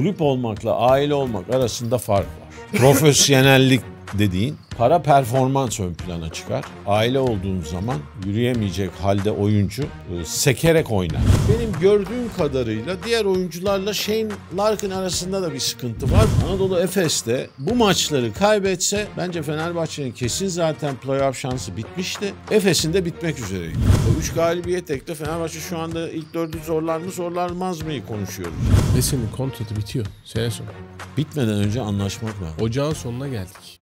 kulüp olmakla aile olmak arasında fark var. Profesyonellik dediğin para performans ön plana çıkar. Aile olduğun zaman yürüyemeyecek halde oyuncu e, sekerek oynar. Benim gördüğüm kadarıyla diğer oyuncularla Shane Larkin arasında da bir sıkıntı var. Anadolu Efes'te bu maçları kaybetse bence Fenerbahçe'nin kesin zaten playoff şansı bitmişti. Efes'in de bitmek üzereydi. Üç galibiyet ekle Fenerbahçe şu anda ilk dördü zorlar mı zorlanmaz mı konuşuyoruz. Messi'nin kontratı bitiyor sene sonu. Bitmeden önce anlaşmak lazım. Ocağın sonuna geldik.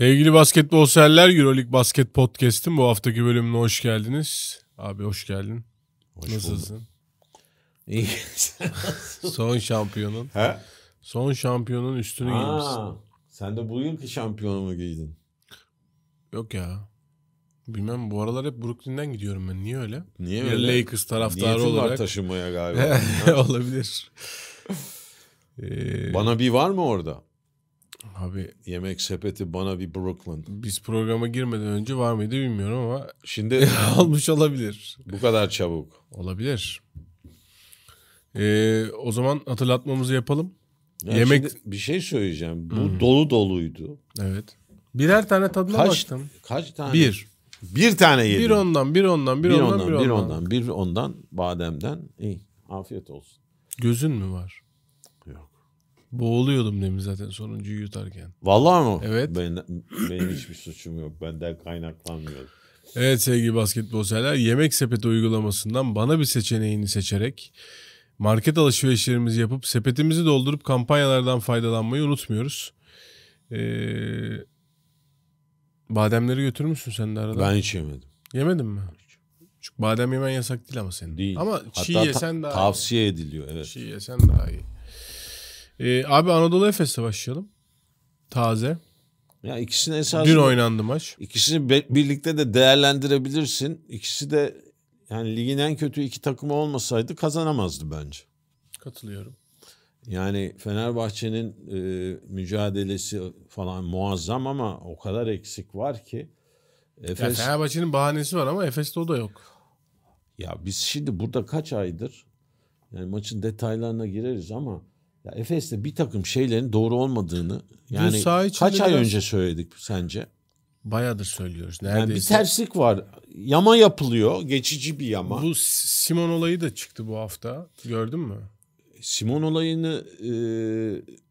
Sevgili basketbol seyirler, Euroleague Basket Podcast'in bu haftaki bölümüne hoş geldiniz. Abi hoş geldin. Hoş Nasılsın? İyi. Son şampiyonun. He? Son şampiyonun üstünü Aa, giymişsin. Sen de bu yılki şampiyonu mu giydin? Yok ya. Bilmem bu aralar hep Brooklyn'den gidiyorum ben. Niye öyle? Niye öyle? Ya Lakers taraftarı Niyetim olarak. var taşınmaya galiba. Olabilir. ee... Bana bir var mı orada? Abi yemek sepeti bana bir Brooklyn. Biz programa girmeden önce var mıydı bilmiyorum ama şimdi almış olabilir. Bu kadar çabuk. Olabilir. Ee, o zaman hatırlatmamızı yapalım. Ya yemek bir şey söyleyeceğim. Bu hmm. dolu doluydu. Evet. Birer tane tadına kaç, baktım. Kaç tane? Bir. Bir tane yedim. Bir ondan, bir ondan, bir, bir ondan, ondan, bir ondan. Bir ondan, bir ondan bademden. İyi. Afiyet olsun. Gözün mü var? Yok. Boğuluyordum demin zaten sonuncuyu yutarken. Vallahi mi? Evet. Ben, benim hiçbir suçum yok. Benden kaynaklanmıyor. Evet sevgili basketbol severler yemek sepeti uygulamasından bana bir seçeneğini seçerek market alışverişlerimizi yapıp sepetimizi doldurup kampanyalardan faydalanmayı unutmuyoruz. Ee, bademleri götürmüşsün sen de arada. Ben hiç yemedim. Yemedin mi? Çünkü badem yemen yasak değil ama senin. Değil. Ama çiğ Hatta yesen daha tavsiye iyi. ediliyor evet. Çiğ yesen daha iyi. Ee, abi Anadolu Efes'le başlayalım. Taze. Ya ikisini esas Dün oynandı maç. İkisini birlikte de değerlendirebilirsin. İkisi de yani ligin en kötü iki takımı olmasaydı kazanamazdı bence. Katılıyorum. Yani Fenerbahçe'nin e, mücadelesi falan muazzam ama o kadar eksik var ki. Efes... Ya Fenerbahçe'nin bahanesi var ama Efes'te o da yok. Ya biz şimdi burada kaç aydır yani maçın detaylarına gireriz ama ya Efes'te bir takım şeylerin doğru olmadığını yani kaç ay önce söyledik sence? Bayağıdır söylüyoruz. Neredeyse. Yani bir terslik var. Yama yapılıyor. Geçici bir yama. Bu Simon olayı da çıktı bu hafta. Gördün mü? Simon olayını e,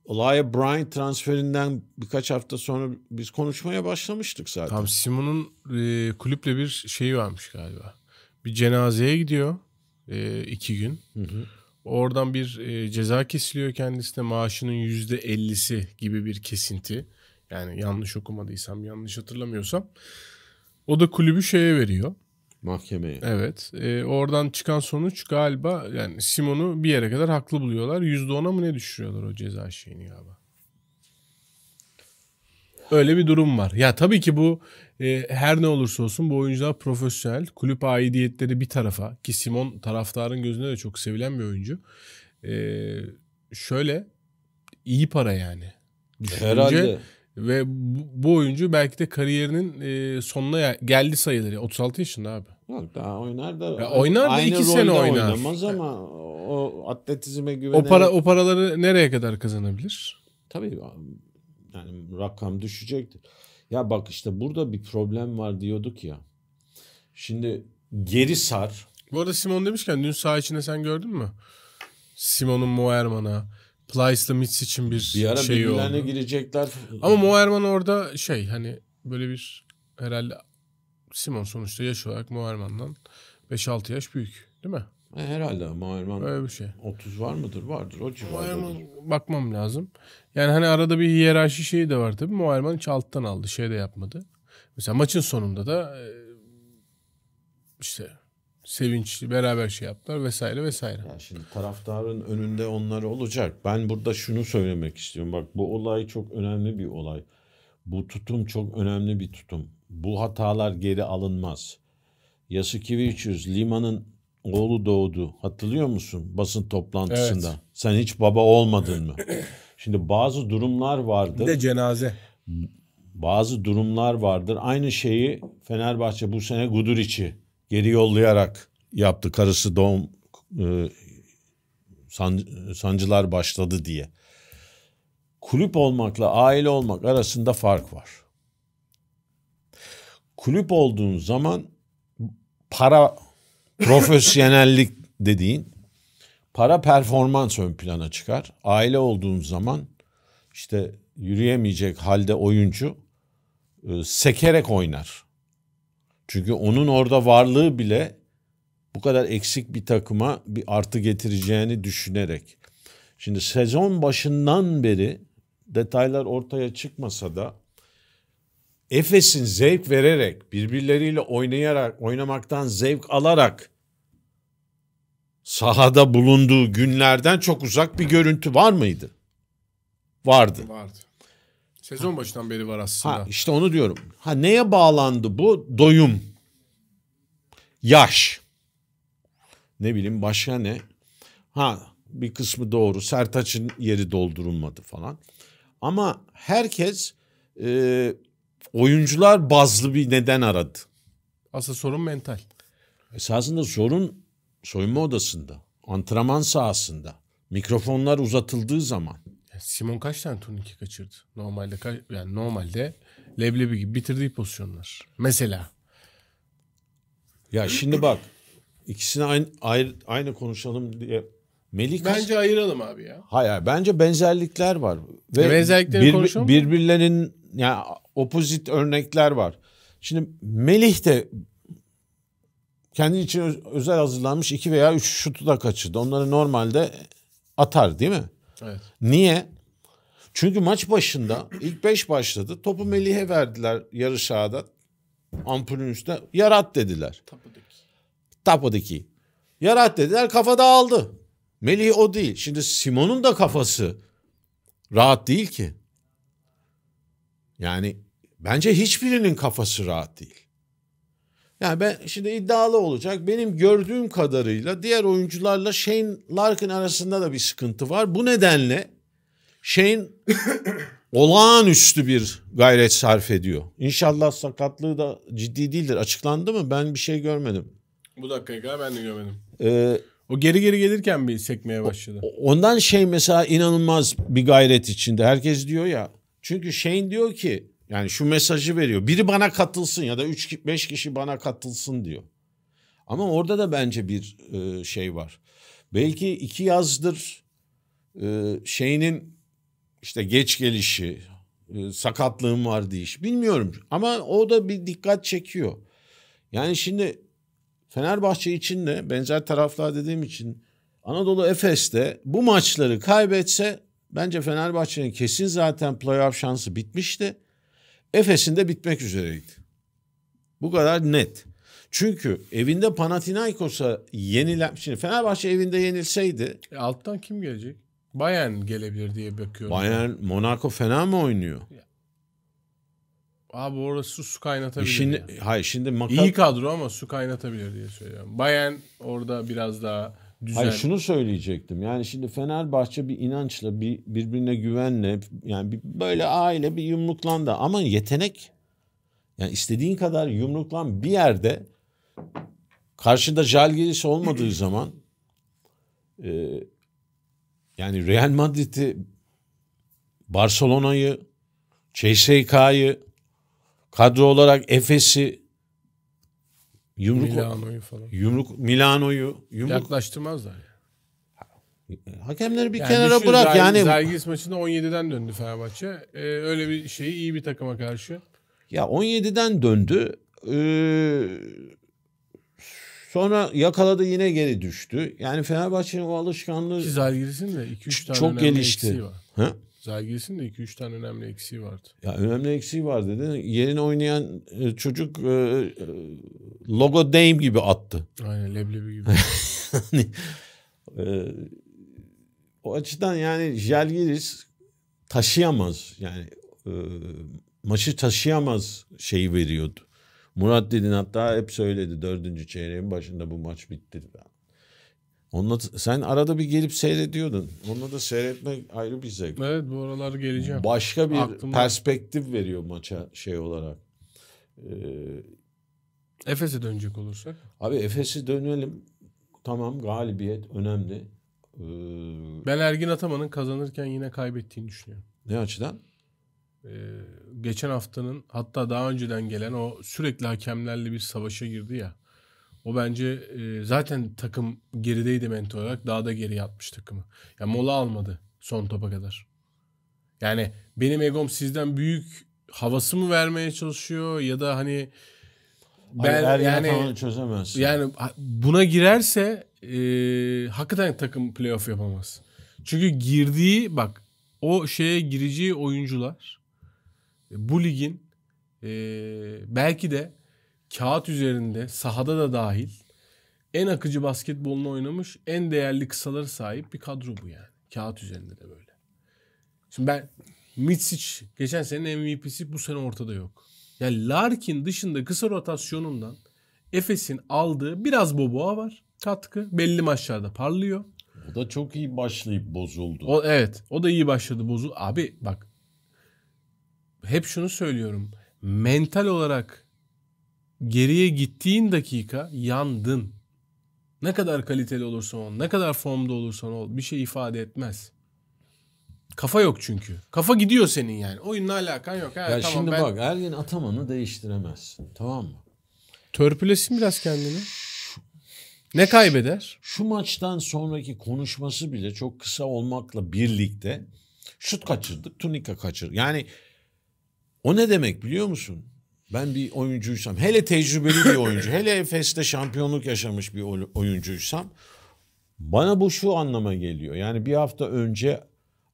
Olaya Bryant transferinden birkaç hafta sonra biz konuşmaya başlamıştık zaten. Tam Simon'un e, kulüple bir şeyi varmış galiba. Bir cenazeye gidiyor e, iki gün. Hı hı. Oradan bir e, ceza kesiliyor kendisine maaşının %50'si gibi bir kesinti. Yani yanlış okumadıysam, yanlış hatırlamıyorsam. O da kulübü şeye veriyor. Mahkemeye. Evet. E, oradan çıkan sonuç galiba yani Simon'u bir yere kadar haklı buluyorlar. %10'a mı ne düşürüyorlar o ceza şeyini galiba? Öyle bir durum var. Ya tabii ki bu e, her ne olursa olsun bu oyuncular profesyonel. Kulüp aidiyetleri bir tarafa ki Simon taraftarın gözünde de çok sevilen bir oyuncu. E, şöyle iyi para yani. Düşününce, Herhalde. Ve bu, bu oyuncu belki de kariyerinin e, sonuna geldi sayılır. 36 yaşında abi. daha oynar da. Ya oynar da 2 sene oynar. Oynamaz ama o atletizme güvenerek. O para o paraları nereye kadar kazanabilir? Tabii yani rakam düşecektir. Ya bak işte burada bir problem var diyorduk ya. Şimdi geri sar. Bu arada Simon demişken dün saha içine sen gördün mü? Simon'un Moerman'a, Plyce'la Mitch için bir, bir ara şey birbirlerine oldu. girecekler. Ama Moerman orada şey hani böyle bir herhalde Simon sonuçta yaş olarak Moerman'dan 5-6 yaş büyük değil mi? E, herhalde Moerman. Öyle bir şey. 30 var mıdır? Vardır o civarda. Moerman bakmam lazım. Yani hani arada bir hiyerarşi şeyi de var tabii. Muayerman hiç alttan aldı. Şey de yapmadı. Mesela maçın sonunda da e, işte sevinçli beraber şey yaptılar vesaire vesaire. Yani şimdi taraftarın önünde onlar olacak. Ben burada şunu söylemek istiyorum. Bak bu olay çok önemli bir olay. Bu tutum çok önemli bir tutum. Bu hatalar geri alınmaz. Yasikevicius Lima'nın oğlu doğdu. Hatırlıyor musun basın toplantısında? Evet. Sen hiç baba olmadın mı? Şimdi bazı durumlar vardır. Bir de cenaze. Bazı durumlar vardır. Aynı şeyi Fenerbahçe bu sene Guduric'i geri yollayarak yaptı. Karısı doğum e, sancılar başladı diye. Kulüp olmakla aile olmak arasında fark var. Kulüp olduğun zaman para profesyonellik dediğin para performans ön plana çıkar. Aile olduğunuz zaman işte yürüyemeyecek halde oyuncu e, sekerek oynar. Çünkü onun orada varlığı bile bu kadar eksik bir takıma bir artı getireceğini düşünerek. Şimdi sezon başından beri detaylar ortaya çıkmasa da Efes'in zevk vererek, birbirleriyle oynayarak, oynamaktan zevk alarak sahada bulunduğu günlerden çok uzak bir görüntü var mıydı? Vardı. Vardı. Sezon başından beri var aslında. Ha, işte onu diyorum. Ha neye bağlandı bu? Doyum. Yaş. Ne bileyim başka ne? Ha bir kısmı doğru. Sertaç'ın yeri doldurulmadı falan. Ama herkes e, oyuncular bazlı bir neden aradı. Asıl sorun mental. Esasında sorun soyunma odasında, antrenman sahasında, mikrofonlar uzatıldığı zaman. Simon kaç tane turnike kaçırdı? Normalde yani normalde leblebi gibi bitirdiği pozisyonlar. Mesela. Ya şimdi bak ikisini aynı ayrı, aynı konuşalım diye Melik Bence ayıralım abi ya. Hayır, hayır bence benzerlikler var ve e benzerlikleri bir, konuşalım. Birbirlerinin yani opozit örnekler var. Şimdi Melih de kendi için özel hazırlanmış iki veya üç şutu da kaçırdı. Onları normalde atar değil mi? Evet. Niye? Çünkü maç başında ilk beş başladı. Topu Melih'e verdiler yarı sahada. Ampulün üstüne yarat dediler. Tapudaki. Tapudaki. Yarat dediler kafada aldı. Melih o değil. Şimdi Simon'un da kafası rahat değil ki. Yani bence hiçbirinin kafası rahat değil. Yani ben şimdi iddialı olacak. Benim gördüğüm kadarıyla diğer oyuncularla Shane Larkin arasında da bir sıkıntı var. Bu nedenle Shane olağanüstü bir gayret sarf ediyor. İnşallah sakatlığı da ciddi değildir. Açıklandı mı? Ben bir şey görmedim. Bu dakikaya kadar ben de görmedim. Ee, o geri geri gelirken bir sekmeye başladı. Ondan şey mesela inanılmaz bir gayret içinde. Herkes diyor ya. Çünkü Shane diyor ki yani şu mesajı veriyor. Biri bana katılsın ya da 3-5 kişi bana katılsın diyor. Ama orada da bence bir e, şey var. Belki iki yazdır e, şeyinin işte geç gelişi, e, sakatlığım var diyiş bilmiyorum. Ama o da bir dikkat çekiyor. Yani şimdi Fenerbahçe için de benzer taraflar dediğim için Anadolu Efes'te bu maçları kaybetse bence Fenerbahçe'nin kesin zaten playoff şansı bitmişti. Efes'in de bitmek üzereydi. Bu kadar net. Çünkü evinde Panathinaikos'a yenilen... Şimdi Fenerbahçe evinde yenilseydi... E alttan kim gelecek? Bayern gelebilir diye bakıyorum. Bayern, ben. Monaco fena mı oynuyor? Abi orası su kaynatabilir. E, şimdi, yani. Hayır şimdi... Maka... İyi kadro ama su kaynatabilir diye söylüyorum. Bayern orada biraz daha Düzen. Hayır şunu söyleyecektim. Yani şimdi Fenerbahçe bir inançla, bir birbirine güvenle yani bir böyle aile bir yumruklandı ama yetenek yani istediğin kadar yumruklan bir yerde karşında Jalgiris olmadığı zaman e, yani Real Madrid'i Barcelona'yı CSK'yı kadro olarak Efes'i Yumruk Milano'yu falan. Yumruk Milano'yu yumruk yaklaştırmazlar. Hakemleri bir yani kenara bırak Zay, yani. Zalgiris maçında 17'den döndü Fenerbahçe. Ee, öyle bir şeyi iyi bir takıma karşı. Ya 17'den döndü. Ee, sonra yakaladı yine geri düştü. Yani Fenerbahçe'nin o alışkanlığı Ki Zalgiris'in de 2-3 tane çok gelişti. Var. Ha? Zalgiris'in de 2-3 tane önemli eksiği vardı. Ya önemli eksiği var dedi. Yerine oynayan e, çocuk e, e, logo Dame gibi attı. Aynen leblebi gibi. hani, e, o açıdan yani Zalgiris taşıyamaz. Yani e, maçı taşıyamaz şeyi veriyordu. Murat Didin hatta hep söyledi dördüncü çeyreğin başında bu maç bitti. Onunla, sen arada bir gelip seyrediyordun. Onunla da seyretmek ayrı bir zevk. Evet bu aralar geleceğim. Başka bir Aklıma... perspektif veriyor maça şey olarak. Ee, Efes'e dönecek olursak. Abi Efes'e dönelim. Tamam galibiyet önemli. Ee, ben Ergin Ataman'ın kazanırken yine kaybettiğini düşünüyorum. Ne açıdan? Ee, geçen haftanın hatta daha önceden gelen o sürekli hakemlerle bir savaşa girdi ya. O bence e, zaten takım gerideydi mental olarak. Daha da geri yatmış takımı. Ya mola almadı son topa kadar. Yani benim egom sizden büyük havası mı vermeye çalışıyor ya da hani ben Hayır, yani çözemez. Yani buna girerse e, hakikaten takım playoff yapamaz. Çünkü girdiği bak o şeye gireceği oyuncular e, bu ligin e, belki de kağıt üzerinde sahada da dahil en akıcı basketbolunu oynamış, en değerli kısaları sahip bir kadro bu yani. Kağıt üzerinde de böyle. Şimdi ben Mitsic geçen senenin MVP'si bu sene ortada yok. Yani Larkin dışında kısa rotasyonundan Efes'in aldığı biraz Boboa var katkı. Belli maçlarda parlıyor. O da çok iyi başlayıp bozuldu. O, evet o da iyi başladı bozuldu. Abi bak hep şunu söylüyorum. Mental olarak geriye gittiğin dakika yandın. Ne kadar kaliteli olursan ol, ne kadar formda olursan ol bir şey ifade etmez. Kafa yok çünkü. Kafa gidiyor senin yani. Oyunla alakan yok. Ha, ya tamam, şimdi ben... bak Ergen Ataman'ı değiştiremezsin. Tamam mı? Törpülesin biraz kendini. Ne kaybeder? Şu, maçtan sonraki konuşması bile çok kısa olmakla birlikte şut kaçırdık, tunika kaçır. Yani o ne demek biliyor musun? Ben bir oyuncuysam, hele tecrübeli bir oyuncu, hele Efes'te şampiyonluk yaşamış bir oyuncuysam bana bu şu anlama geliyor. Yani bir hafta önce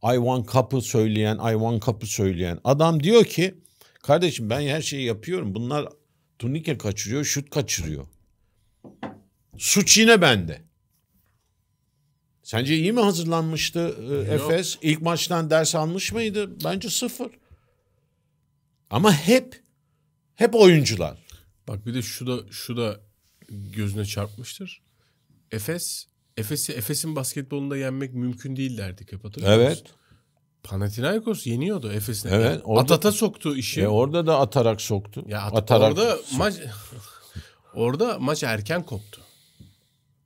I want kapı söyleyen, I want kapı söyleyen adam diyor ki kardeşim ben her şeyi yapıyorum. Bunlar turnike kaçırıyor, şut kaçırıyor. Suç yine bende. Sence iyi mi hazırlanmıştı e, Yok. Efes? İlk maçtan ders almış mıydı? Bence sıfır. Ama hep hep oyuncular. Bak bir de şu da şu da gözüne çarpmıştır. Efes Efes'i Efes'in basketbolunda yenmek mümkün değil derdik hep hatırlıyor Evet. Musun? Panathinaikos yeniyordu Efes'e. Evet. Yani orada, Atata soktu işi. E orada da atarak soktu. Ya at, atarak orada soktu. maç orada maç erken koptu.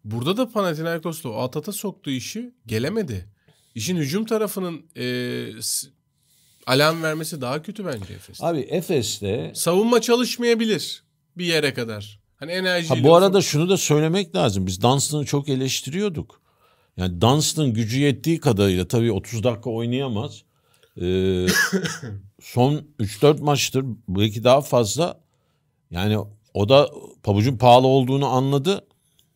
Burada da Panathinaikos'ta Atata soktu işi gelemedi. İşin hücum tarafının e, Alarm vermesi daha kötü bence Efes'te. Abi Efes'te... Savunma çalışmayabilir bir yere kadar. Hani enerji. Ha, bu arada şunu da söylemek lazım. Biz Dunstan'ı çok eleştiriyorduk. Yani Dunstan gücü yettiği kadarıyla tabii 30 dakika oynayamaz. Ee, son 3-4 maçtır belki daha fazla. Yani o da pabucun pahalı olduğunu anladı.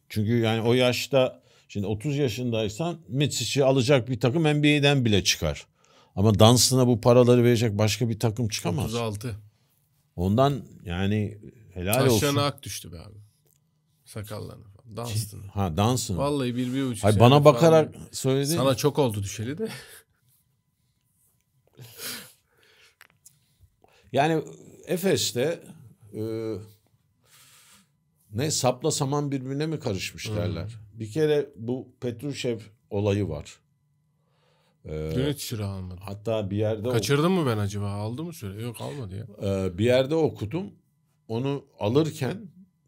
Çünkü yani o yaşta şimdi 30 yaşındaysan Mitsic'i alacak bir takım NBA'den bile çıkar. Ama dansına bu paraları verecek başka bir takım çıkamaz. 36. Ondan yani helal Taşlarına olsun. Taşlarına ak düştü be abi. Sakallarına falan. Ha dansına. Vallahi bir bir buçuk. Hayır, bana bakarak falan. söyledi. Sana mi? çok oldu düşeli de. yani Efes'te e, ne sapla saman birbirine mi karışmış derler. Hı. Bir kere bu Petrushev olayı var. Ee, Dün hiç Hatta bir yerde... Kaçırdım mı ben acaba? Aldı mı süre? Yok almadı ya. Ee, bir yerde okudum. Onu alırken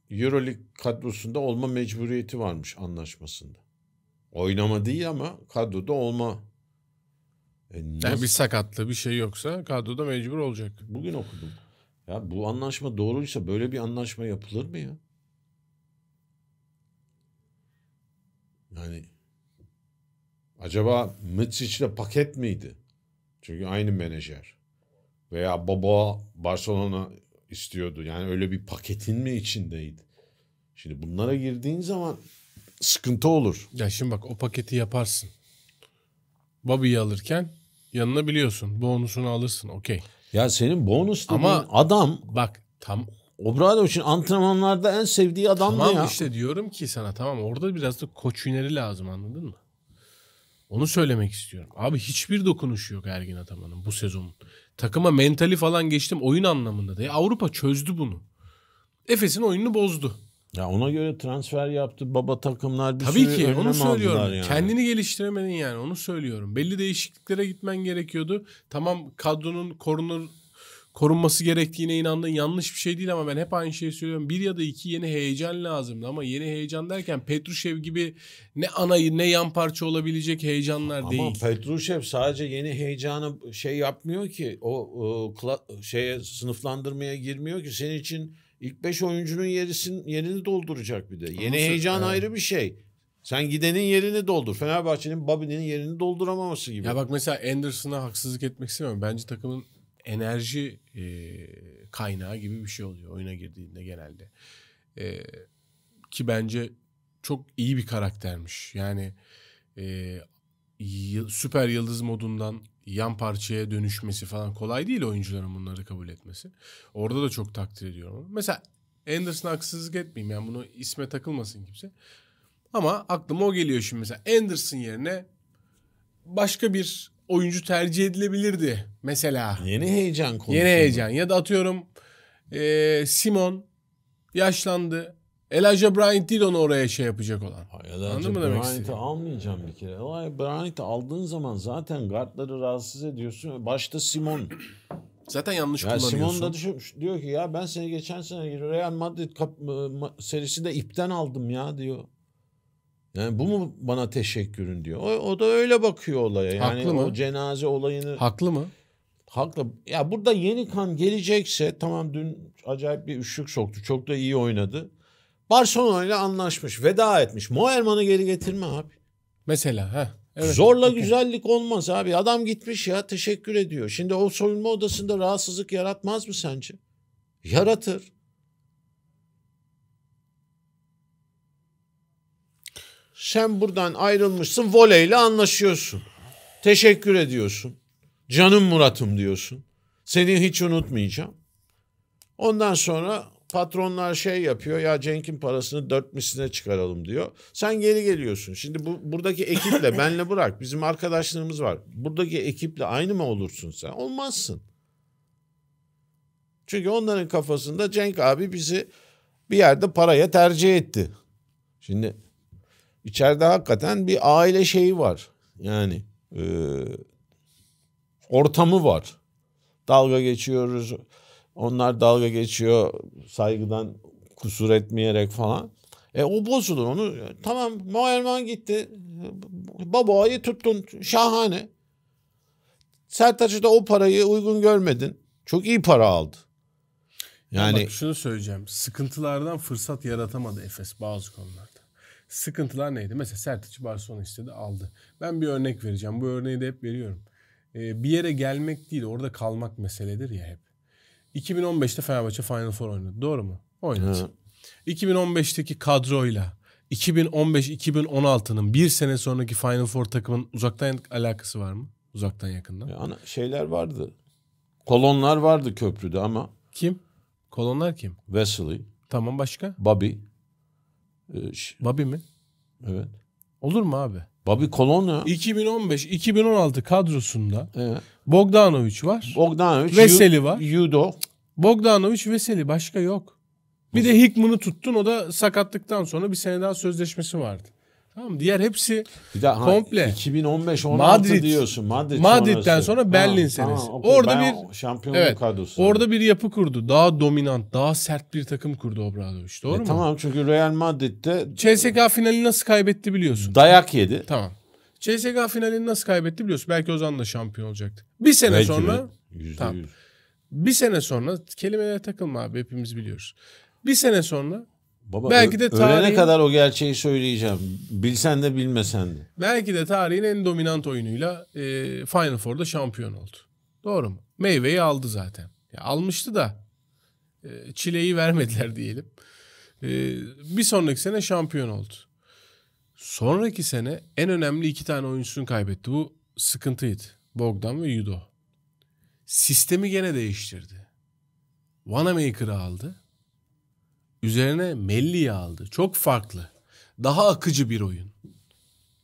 Euroleague kadrosunda olma mecburiyeti varmış anlaşmasında. Oynama değil ama kadroda olma. E nasıl? Yani bir sakatlı bir şey yoksa kadroda mecbur olacak. Bugün okudum. Ya bu anlaşma doğruysa böyle bir anlaşma yapılır mı ya? Yani Acaba Mitsic'le paket miydi? Çünkü aynı menajer. Veya baba Barcelona istiyordu. Yani öyle bir paketin mi içindeydi? Şimdi bunlara girdiğin zaman sıkıntı olur. Ya şimdi bak o paketi yaparsın. Bobby'yi alırken yanına biliyorsun. Bonusunu alırsın okey. Ya senin bonus Ama adam... Bak tam... Obrado için antrenmanlarda en sevdiği adam tamam, ya? Tamam işte diyorum ki sana tamam orada biraz da koç lazım anladın mı? Onu söylemek istiyorum. Abi hiçbir dokunuşu yok Ergin Ataman'ın bu sezonun. Takıma mentali falan geçtim oyun anlamında diye. Avrupa çözdü bunu. Efes'in oyununu bozdu. Ya ona göre transfer yaptı. Baba takımlar bir Tabii ki onu söylüyorum. Yani. Kendini geliştiremedin yani onu söylüyorum. Belli değişikliklere gitmen gerekiyordu. Tamam kadronun korunur korunması gerektiğine inandığın yanlış bir şey değil ama ben hep aynı şeyi söylüyorum. Bir ya da iki yeni heyecan lazımdı ama yeni heyecan derken Petrushev gibi ne anayı ne yan parça olabilecek heyecanlar ama değil. Ama Petrushev sadece yeni heyecanı şey yapmıyor ki o, o kla- şeye sınıflandırmaya girmiyor ki senin için ilk beş oyuncunun yerisin, yerini dolduracak bir de. Yeni ama heyecan yani. ayrı bir şey. Sen gidenin yerini doldur. Fenerbahçe'nin Babin'in yerini dolduramaması gibi. Ya bak mesela Anderson'a haksızlık etmek istemiyorum. Bence takımın enerji e, kaynağı gibi bir şey oluyor oyuna girdiğinde genelde. E, ki bence çok iyi bir karaktermiş. Yani e, süper yıldız modundan yan parçaya dönüşmesi falan kolay değil oyuncuların bunları kabul etmesi. Orada da çok takdir ediyorum. Mesela Anderson'a haksızlık etmeyeyim yani bunu isme takılmasın kimse. Ama aklıma o geliyor şimdi mesela Anderson yerine başka bir oyuncu tercih edilebilirdi mesela. Yeni heyecan konusu. Yeni heyecan ya da atıyorum e, Simon yaşlandı. Elijah Bryant değil onu oraya şey yapacak olan. Elijah Anladın Bryant'ı almayacağım bir kere. Elijah Bryant'ı aldığın zaman zaten guardları rahatsız ediyorsun. Başta Simon. Zaten yanlış ya kullanıyorsun. Simon da düşürmüş. Diyor ki ya ben seni geçen sene Real Madrid kap- serisi de ipten aldım ya diyor. Yani bu mu bana teşekkürün diyor. O, o da öyle bakıyor olaya. Yani haklı mı? o cenaze olayını. Haklı mı? Haklı. Ya burada yeni kan gelecekse tamam dün acayip bir üçlük soktu. Çok da iyi oynadı. Barcelona ile anlaşmış. Veda etmiş. Moerman'ı geri getirme abi. Mesela ha. Evet, Zorla okay. güzellik olmaz abi. Adam gitmiş ya teşekkür ediyor. Şimdi o soyunma odasında rahatsızlık yaratmaz mı sence? Yaratır. Sen buradan ayrılmışsın voleyle anlaşıyorsun. Teşekkür ediyorsun. Canım Murat'ım diyorsun. Seni hiç unutmayacağım. Ondan sonra patronlar şey yapıyor ya Cenk'in parasını dört misline çıkaralım diyor. Sen geri geliyorsun. Şimdi bu buradaki ekiple benle bırak bizim arkadaşlarımız var. Buradaki ekiple aynı mı olursun sen? Olmazsın. Çünkü onların kafasında Cenk abi bizi bir yerde paraya tercih etti. Şimdi İçeride hakikaten bir aile şeyi var. Yani e, ortamı var. Dalga geçiyoruz. Onlar dalga geçiyor saygıdan kusur etmeyerek falan. E o bozulur onu. E, tamam Moerman gitti. Babayı tuttun. Şahane. Sertaç'ı da o parayı uygun görmedin. Çok iyi para aldı. Yani Bak şunu söyleyeceğim. Sıkıntılardan fırsat yaratamadı Efes bazı konularda sıkıntılar neydi? Mesela Sertic'i Barcelona istedi aldı. Ben bir örnek vereceğim. Bu örneği de hep veriyorum. Ee, bir yere gelmek değil orada kalmak meseledir ya hep. 2015'te Fenerbahçe Final Four oynadı. Doğru mu? Oynadı. Hı. 2015'teki kadroyla 2015-2016'nın bir sene sonraki Final Four takımın uzaktan alakası var mı? Uzaktan yakından. Yani şeyler vardı. Kolonlar vardı köprüde ama. Kim? Kolonlar kim? Wesley. Tamam başka? Bobby. Ee, Babi mi? Evet. Olur mu abi? Babi Colonna. 2015-2016 kadrosunda evet. Bogdanovic var. Bogdanovic. Veseli var. Yudo. Bogdanovic, Veseli başka yok. Bir de Hickman'ı tuttun o da sakatlıktan sonra bir sene daha sözleşmesi vardı. Tamam diğer hepsi bir daha, komple. 2015 16 Madrid, diyorsun. Madrid Madrid'den sonra Berlin tamam, senesi. Tamam, okay. Orada ben bir şampiyonluk evet, kadrosu. Orada bir yapı kurdu. Daha dominant, daha sert bir takım kurdu Obradoviç. Doğru e, mu? Tamam çünkü Real Madrid'de CSK finali nasıl kaybetti biliyorsun. Dayak yedi. Tamam. CSK finalini nasıl kaybetti biliyorsun. Belki o zaman da şampiyon olacaktı. Bir sene Belki sonra %100. Tamam. Bir sene sonra kelimelere takılma abi hepimiz biliyoruz. Bir sene sonra Baba belki de tarihin, ölene kadar o gerçeği söyleyeceğim. Bilsen de bilmesen de. Belki de tarihin en dominant oyunuyla e, Final Four'da şampiyon oldu. Doğru mu? Meyveyi aldı zaten. Ya, almıştı da e, çileyi vermediler diyelim. E, bir sonraki sene şampiyon oldu. Sonraki sene en önemli iki tane oyuncusunu kaybetti. Bu sıkıntıydı. Bogdan ve Yudo. Sistemi gene değiştirdi. Wanamaker'ı aldı. Üzerine Melli'yi aldı. Çok farklı. Daha akıcı bir oyun.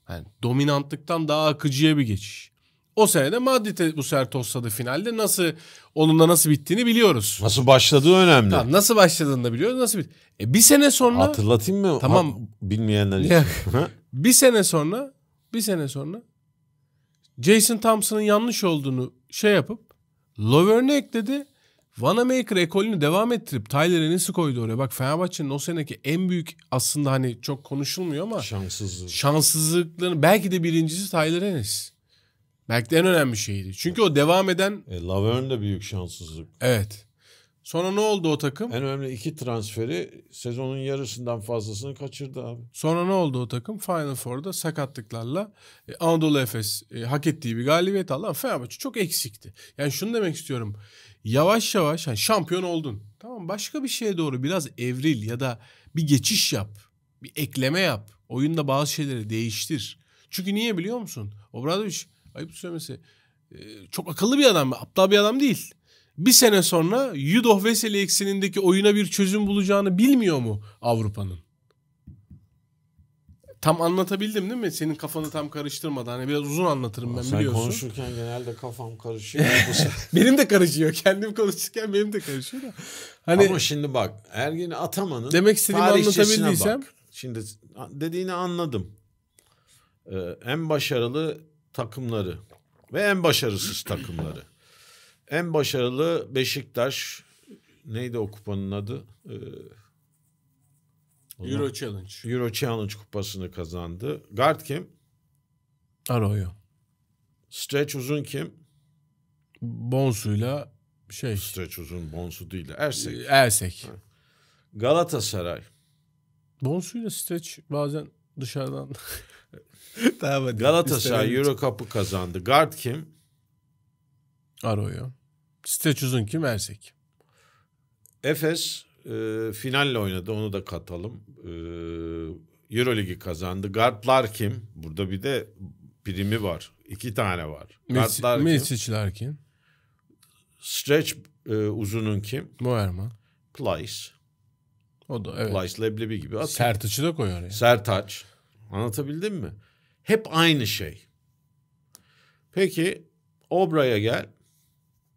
Yani dominantlıktan daha akıcıya bir geçiş. O sene de Madrid'e bu sefer tosladı finalde. Nasıl onunla nasıl bittiğini biliyoruz. Nasıl başladığı önemli. Tamam, nasıl başladığını da biliyoruz. Nasıl bit e, bir sene sonra Hatırlatayım mı? Tamam. Ha, bilmeyenler için. bir sene sonra bir sene sonra Jason Thompson'ın yanlış olduğunu şey yapıp loverne ekledi. Vanamaker ekolünü devam ettirip Tyler Ennis'i koydu oraya. Bak Fenerbahçe'nin o seneki en büyük aslında hani çok konuşulmuyor ama şanssızlık. Şanssızlıkların belki de birincisi Tyler Ennis. Belki de en önemli şeydi. Çünkü o devam eden... E, Laverne de büyük şanssızlık. Evet. Sonra ne oldu o takım? En önemli iki transferi sezonun yarısından fazlasını kaçırdı abi. Sonra ne oldu o takım? Final Four'da sakatlıklarla e, Anadolu Efes e, hak ettiği bir galibiyet aldı ama Fenerbahçe çok eksikti. Yani şunu demek istiyorum. Yavaş yavaş yani şampiyon oldun. Tamam başka bir şeye doğru biraz evril ya da bir geçiş yap. Bir ekleme yap. Oyunda bazı şeyleri değiştir. Çünkü niye biliyor musun? Obradoviç ayıp söylemesi e, çok akıllı bir adam. Aptal bir adam değil bir sene sonra Yudov Veseli eksenindeki oyuna bir çözüm bulacağını bilmiyor mu Avrupa'nın? Tam anlatabildim değil mi? Senin kafanı tam karıştırmadan. Hani biraz uzun anlatırım ben Sen biliyorsun. Sen konuşurken genelde kafam karışıyor. benim de karışıyor. Kendim konuşurken benim de karışıyor da. Hani Ama şimdi bak Ergin Ataman'ın demek istediğimi anlatabildiysem. Bak. Şimdi dediğini anladım. Ee, en başarılı takımları ve en başarısız takımları. En başarılı Beşiktaş neydi o kupanın adı? Ee, Euro Challenge. Euro Challenge kupasını kazandı. Guard kim? Arroyo. Stretch uzun kim? Bonsu'yla şey. Stretch uzun Bonsu değil. Ersek. Ee, Ersek. Galatasaray. Bonsu'yla Stretch bazen dışarıdan. Galatasaray Euro Cup'ı kazandı. Guard kim? Arroyo. Steçuz'un kim Ersek. Efes e, finalle oynadı onu da katalım. E, Euroligi kazandı. Gardlar kim? Burada bir de primi var. İki tane var. Gardlar Mes kim? Mesic'ler kim? Stretch e, uzunun kim? Moerman. Plyce. O da evet. Plyce Leblebi gibi. Atın. Sertaç'ı da koyuyor. Yani. Sertaç. Anlatabildim mi? Hep aynı şey. Peki Obra'ya gel.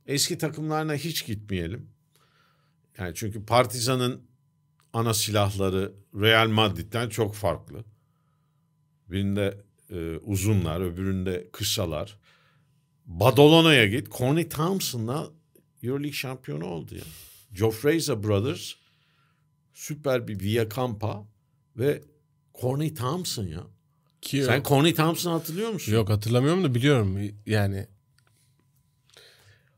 Eski takımlarına hiç gitmeyelim. Yani çünkü Partizan'ın ana silahları Real Madrid'den çok farklı. Birinde e, uzunlar, öbüründe kısalar. Badalona'ya git. Corny Thompson'la EuroLeague şampiyonu oldu ya. Joffreyza Brothers süper bir Via Campa ve Corny Thompson ya. Ki Sen Corny Thompson'ı hatırlıyor musun? Yok hatırlamıyorum da biliyorum yani.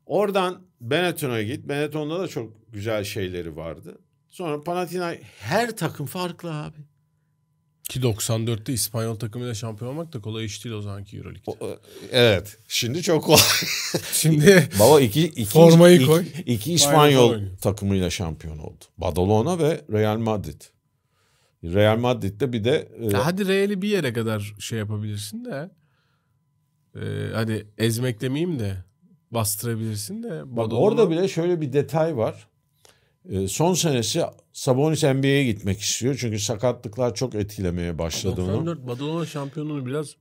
Oradan Benetton'a git. Benetton'da da çok güzel şeyleri vardı. Sonra Panathinaik her takım farklı abi. Ki 94'te İspanyol takımıyla şampiyon olmak da kolay iş değil o zamanki Euroleague'de. E, evet. Şimdi çok kolay. Şimdi Baba iki, iki, formayı iki, koy. Iki, İspanyol takımıyla şampiyon oldu. Badalona ve Real Madrid. Real Madrid'de bir de... E... Hadi Real'i bir yere kadar şey yapabilirsin de. E, hadi ezmek demeyeyim de bastırabilirsin de. Bak orada bile şöyle bir detay var. E, son senesi Sabonis NBA'ye gitmek istiyor. Çünkü sakatlıklar çok etkilemeye başladı onu. 94 Badalona şampiyonluğunu biraz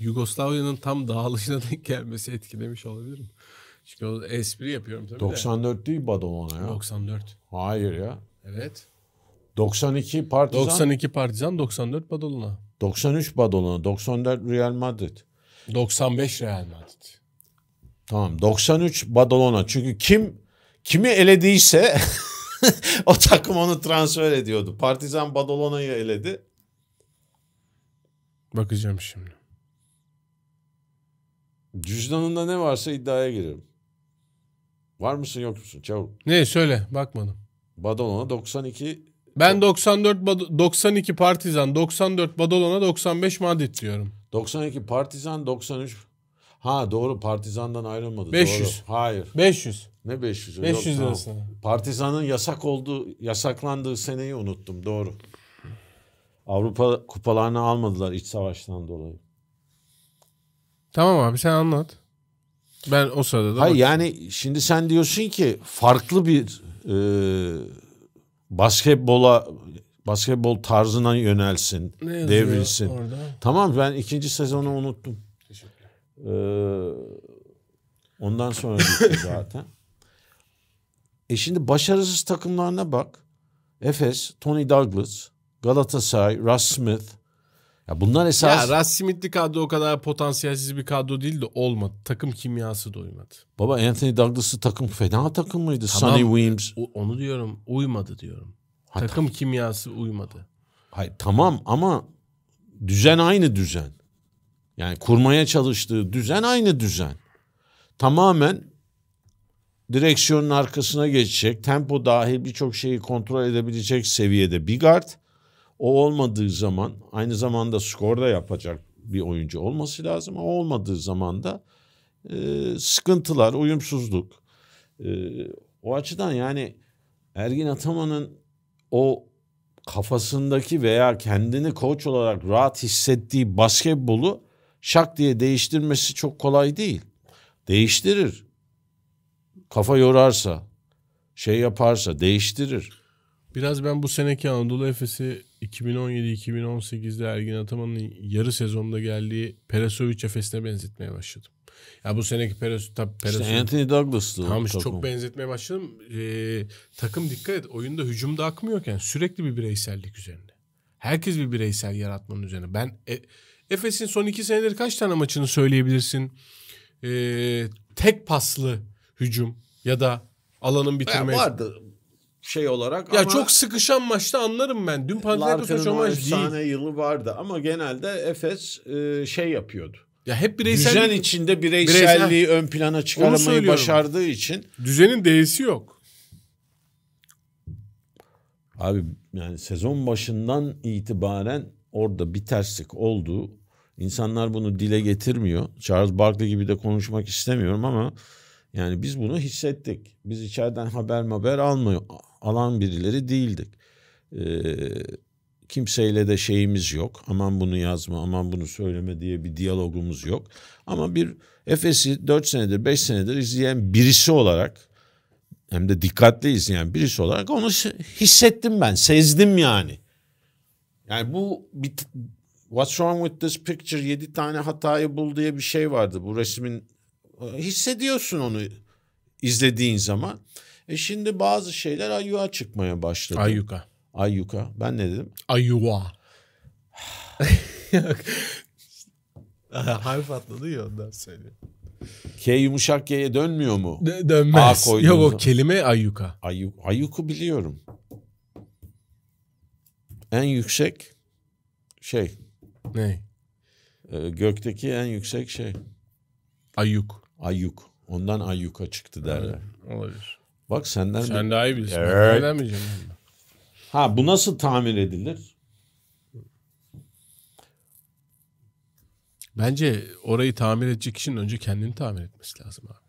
Yugoslavya'nın tam dağılışına denk gelmesi etkilemiş olabilir mi? Çünkü o espri yapıyorum tabii 94 de. değil Badalona ya. 94. Hayır ya. Evet. 92 Partizan. 92 Partizan, 94 Badalona. 93 Badalona, 94 Real Madrid. 95 Real Madrid. Tamam 93 Badalona. Çünkü kim kimi elediyse o takım onu transfer ediyordu. Partizan Badalona'yı eledi. Bakacağım şimdi. Cüzdanında ne varsa iddiaya girerim. Var mısın yok musun? Çabuk. Ne söyle bakmadım. Badalona 92. Ben 94 Bad 92 Partizan, 94 Badalona, 95 Madrid diyorum. 92 Partizan, 93 Ha doğru partizandan ayrılmadı. 500. Doğru. Hayır. 500. Ne 500? 500 Yok, lirasını. Tamam. Partizanın yasak olduğu, yasaklandığı seneyi unuttum. Doğru. Avrupa kupalarını almadılar iç savaştan dolayı. Tamam abi sen anlat. Ben o sırada da... Hayır yani şimdi sen diyorsun ki farklı bir e, basketbola basketbol tarzına yönelsin, ne devrilsin. Orada? Tamam ben ikinci sezonu unuttum. Ee, ondan sonra zaten. E şimdi başarısız takımlarına bak. Efes, Tony Douglas, Galatasaray, Russ Smith. Ya bunlar esas... Ya Russ Smith'li kadro o kadar potansiyelsiz bir kadro değil de olmadı. Takım kimyası da uymadı. Baba Anthony Douglas'ı takım fena takım mıydı? Tamam, Sonny Williams. Onu diyorum uymadı diyorum. Ha, takım kimyası uymadı. Hayır tamam ama düzen aynı düzen. Yani kurmaya çalıştığı düzen aynı düzen. Tamamen direksiyonun arkasına geçecek, tempo dahil birçok şeyi kontrol edebilecek seviyede bir guard. O olmadığı zaman aynı zamanda skor da yapacak bir oyuncu olması lazım. O olmadığı zaman da e, sıkıntılar, uyumsuzluk. E, o açıdan yani Ergin Ataman'ın o kafasındaki veya kendini koç olarak rahat hissettiği basketbolu şak diye değiştirmesi çok kolay değil. Değiştirir. Kafa yorarsa, şey yaparsa değiştirir. Biraz ben bu seneki Anadolu Efes'i 2017-2018'de Ergin Ataman'ın yarı sezonda geldiği Peresovic Efes'ine benzetmeye başladım. Ya bu seneki Peres, tab, Peres işte Anthony Douglas'tı. Tam takım. çok benzetmeye başladım. Ee, takım dikkat et oyunda hücumda akmıyorken sürekli bir bireysellik üzerine. Herkes bir bireysel yaratmanın üzerine. Ben e, Efes'in son iki senedir kaç tane maçını söyleyebilirsin? Ee, tek paslı hücum ya da alanın bitirme. Ya vardı şey olarak. Ya ama çok sıkışan maçta anlarım ben. Dün Panathinaikos o maç değil. Larkin'in yılı vardı ama genelde Efes e, şey yapıyordu. Ya hep bireysel düzen içinde bireyselliği bireysel... ön plana çıkarmayı başardığı için düzenin değisi yok. Abi yani sezon başından itibaren orada bir terslik oldu. İnsanlar bunu dile getirmiyor. Charles Barkley gibi de konuşmak istemiyorum ama yani biz bunu hissettik. Biz içeriden haber haber almıyor, alan birileri değildik. Ee, kimseyle de şeyimiz yok. Aman bunu yazma, aman bunu söyleme diye bir diyalogumuz yok. Ama bir Efes'i 4 senedir, 5 senedir izleyen birisi olarak hem de dikkatli izleyen birisi olarak onu hissettim ben, sezdim yani. Yani bu bir, What's wrong with this picture? Yedi tane hatayı bul diye bir şey vardı bu resmin. E, hissediyorsun onu izlediğin zaman. E şimdi bazı şeyler ayyuğa çıkmaya başladı. Ayyuka. Ayyuka. Ben ne dedim? Ayyuğa. Harf atladı ya ondan söylüyor. K yumuşak G'ye dönmüyor mu? Dö dönmez. Yok o kelime ayyuka. Ayyu Ayyuku biliyorum en yüksek şey. Ne? Ee, gökteki en yüksek şey. Ayyuk. Ayyuk. Ondan ayyuka çıktı derler. olabilir. Bak senden... Sen de... daha iyi bilirsin. Evet. Ha bu nasıl tamir edilir? Bence orayı tamir edecek kişinin önce kendini tamir etmesi lazım abi.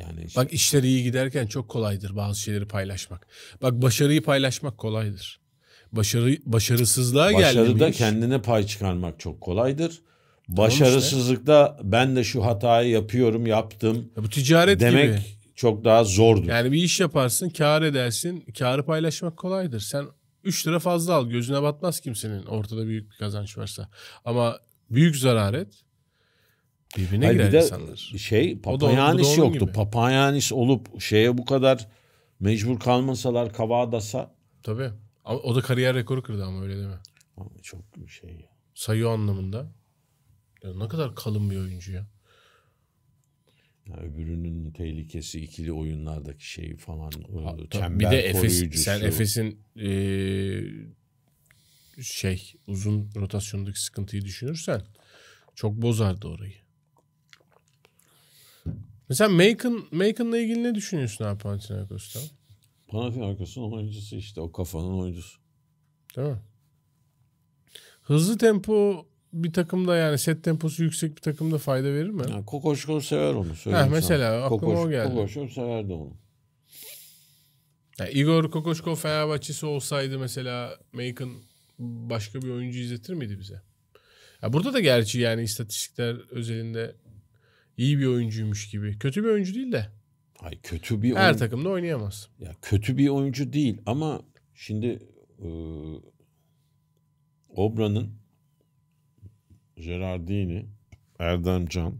Yani işte... Bak işler iyi giderken çok kolaydır bazı şeyleri paylaşmak. Bak başarıyı paylaşmak kolaydır. Başarı başarısızlığa Başarıda gelmemiş. kendine pay çıkarmak çok kolaydır. Başarısızlıkta ben de şu hatayı yapıyorum, yaptım. Ya bu ticaret demek gibi. çok daha zordur. Yani bir iş yaparsın, kar edersin. Karı paylaşmak kolaydır. Sen 3 lira fazla al. Gözüne batmaz kimsenin ortada büyük bir kazanç varsa. Ama büyük zarar et. Birbirine Hayır, girer bir de insanlar. Şey Papayanis yoktu. Gibi. iş olup şeye bu kadar mecbur kalmasalar dasa Tabii. O da kariyer rekoru kırdı ama öyle değil mi? Abi çok şey. Sayı anlamında. Ya ne kadar kalın bir oyuncu ya. ya öbürünün tehlikesi ikili oyunlardaki şeyi falan. Ha, ıı, tabii, bir de Efes, sen Efes'in ee, şey uzun rotasyondaki sıkıntıyı düşünürsen çok bozardı orayı. Mesela Macon, Macon'la ilgili ne düşünüyorsun abi Panathinaikos'ta? Panathinaikos'un oyuncusu işte o kafanın oyuncusu. Değil mi? Hızlı tempo bir takımda yani set temposu yüksek bir takımda fayda verir mi? Yani Kokoşkor sever onu söyleyeyim ha, mesela sana. aklıma Kokoş, o geldi. Kokoşkor severdi onu. Yani Igor Kokoşkov Fenerbahçe'si olsaydı mesela Macon başka bir oyuncu izletir miydi bize? Ya burada da gerçi yani istatistikler özelinde iyi bir oyuncuymuş gibi. Kötü bir oyuncu değil de. Hayır kötü bir Her oyun... takımda oynayamaz. Ya kötü bir oyuncu değil ama şimdi e, Obra'nın Gerardini, Erdem Can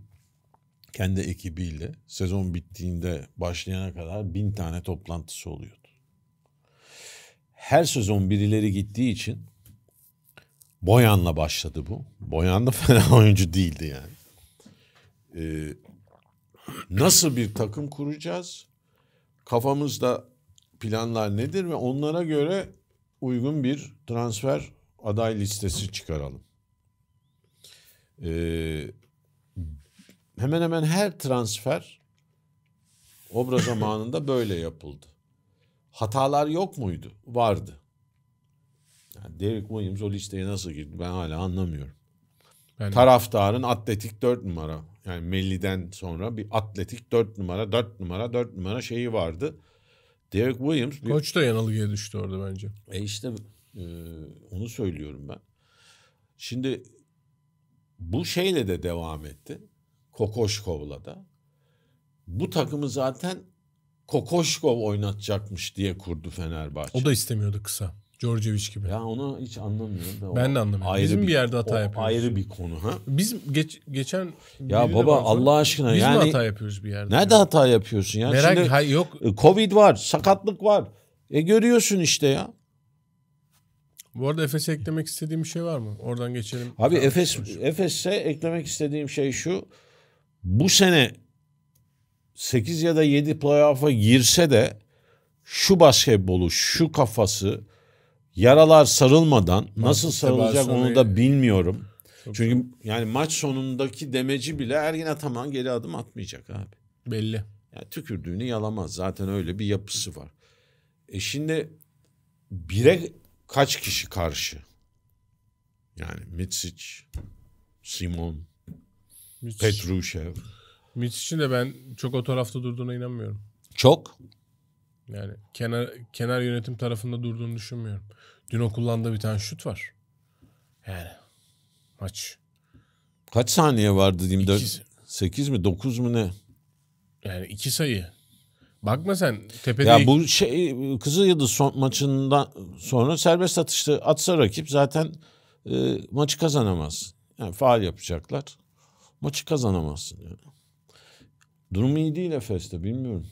kendi ekibiyle sezon bittiğinde başlayana kadar bin tane toplantısı oluyordu. Her sezon birileri gittiği için Boyan'la başladı bu. Boyan da fena oyuncu değildi yani e, nasıl bir takım kuracağız? Kafamızda planlar nedir ve onlara göre uygun bir transfer aday listesi çıkaralım. Ee, hemen hemen her transfer obra zamanında böyle yapıldı. Hatalar yok muydu? Vardı. Yani Derek Williams o listeye nasıl girdi ben hala anlamıyorum. Yani... Taraftarın atletik dört numara yani Melli'den sonra bir atletik dört numara, dört numara, dört numara şeyi vardı. Derek Williams... Bir... Koç da yanılgıya düştü orada bence. E işte e, onu söylüyorum ben. Şimdi bu şeyle de devam etti. Kokoşkov'la da. Bu takımı zaten Kokoşkov oynatacakmış diye kurdu Fenerbahçe. O da istemiyordu kısa. Djordjevic gibi. Ya onu hiç anlamıyorum. Da ben de anlamıyorum. Ayrı Bizim bir, bir yerde hata yapıyoruz. Ayrı bir konu ha. Biz geç, geçen Ya baba Allah aşkına biz yani. Biz hata yapıyoruz bir yerde? Nerede yani? hata yapıyorsun ya? Merak Şimdi, hayır, yok. E, Covid var, sakatlık var. E görüyorsun işte ya. Bu arada Efes'e eklemek istediğim bir şey var mı? Oradan geçelim. Abi tamam, Efes Efes'e eklemek istediğim şey şu. Bu sene 8 ya da 7 playoff'a girse de şu basketbolu, şu kafası, Yaralar sarılmadan nasıl sarılacak onu da bilmiyorum. Çünkü yani maç sonundaki demeci bile Ergin Ataman geri adım atmayacak abi. Belli. Yani tükürdüğünü yalamaz. Zaten öyle bir yapısı var. E şimdi bire kaç kişi karşı? Yani Mitsic, Simon, Mitsic. Petrushev. Mitsic'in de ben çok o tarafta durduğuna inanmıyorum. Çok? Yani kenar kenar yönetim tarafında durduğunu düşünmüyorum. Dün o bir tane şut var. Yani maç. Kaç saniye vardı diyeyim de? 8 mi 9 mu ne? Yani iki sayı. Bakma sen tepede... Ya bu şey Kızılyıldız son maçından sonra serbest atıştı atsa rakip zaten e, maçı kazanamaz. Yani faal yapacaklar. Maçı kazanamazsın yani. Durum iyi değil Efes'te bilmiyorum.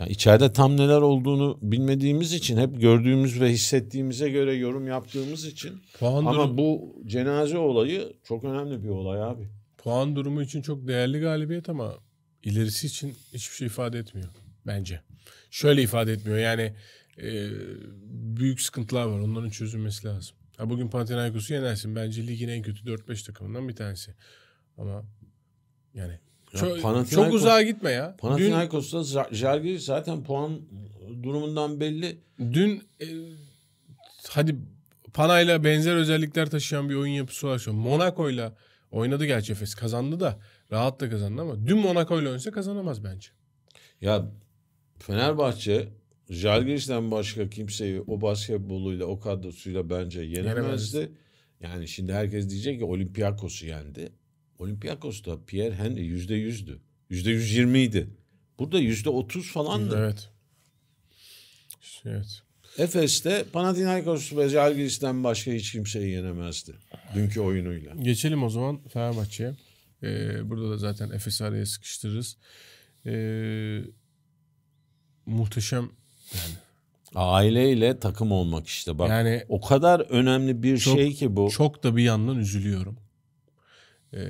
Yani içeride tam neler olduğunu bilmediğimiz için hep gördüğümüz ve hissettiğimize göre yorum yaptığımız için. Puan Ama durum... bu cenaze olayı çok önemli bir olay abi. Puan durumu için çok değerli galibiyet ama ilerisi için hiçbir şey ifade etmiyor bence. Şöyle ifade etmiyor yani e, büyük sıkıntılar var onların çözülmesi lazım. Ha bugün Panathinaikos'u yenersin bence ligin en kötü 4-5 takımından bir tanesi. Ama yani çok, çok uzağa gitme ya. Panathinaikos'ta Jargi zaten puan durumundan belli. Dün e, hadi Panayla benzer özellikler taşıyan bir oyun yapısı var şu Monaco'yla oynadı gerçi Efes kazandı da rahat da kazandı ama dün Monaco'yla oynasa kazanamaz bence. Ya Fenerbahçe Jalgiris'ten başka kimseyi o basketboluyla o kadrosuyla bence yenemezdi. Yenemez. Yani şimdi herkes diyecek ki Olympiakos'u yendi. Olympiakos'ta Pierre Henry yüzde yüzdü. Yüzde yüz yirmiydi. Burada yüzde otuz falandı. Evet. Evet. Efes'te Panathinaikos ve Zalgiris'ten başka hiç kimseyi yenemezdi. Dünkü oyunuyla. Geçelim o zaman Fenerbahçe'ye. Ee, burada da zaten Efes'i araya sıkıştırırız. Ee, muhteşem yani. Aileyle takım olmak işte bak. Yani o kadar önemli bir çok, şey ki bu. Çok da bir yandan üzülüyorum. Ee, e,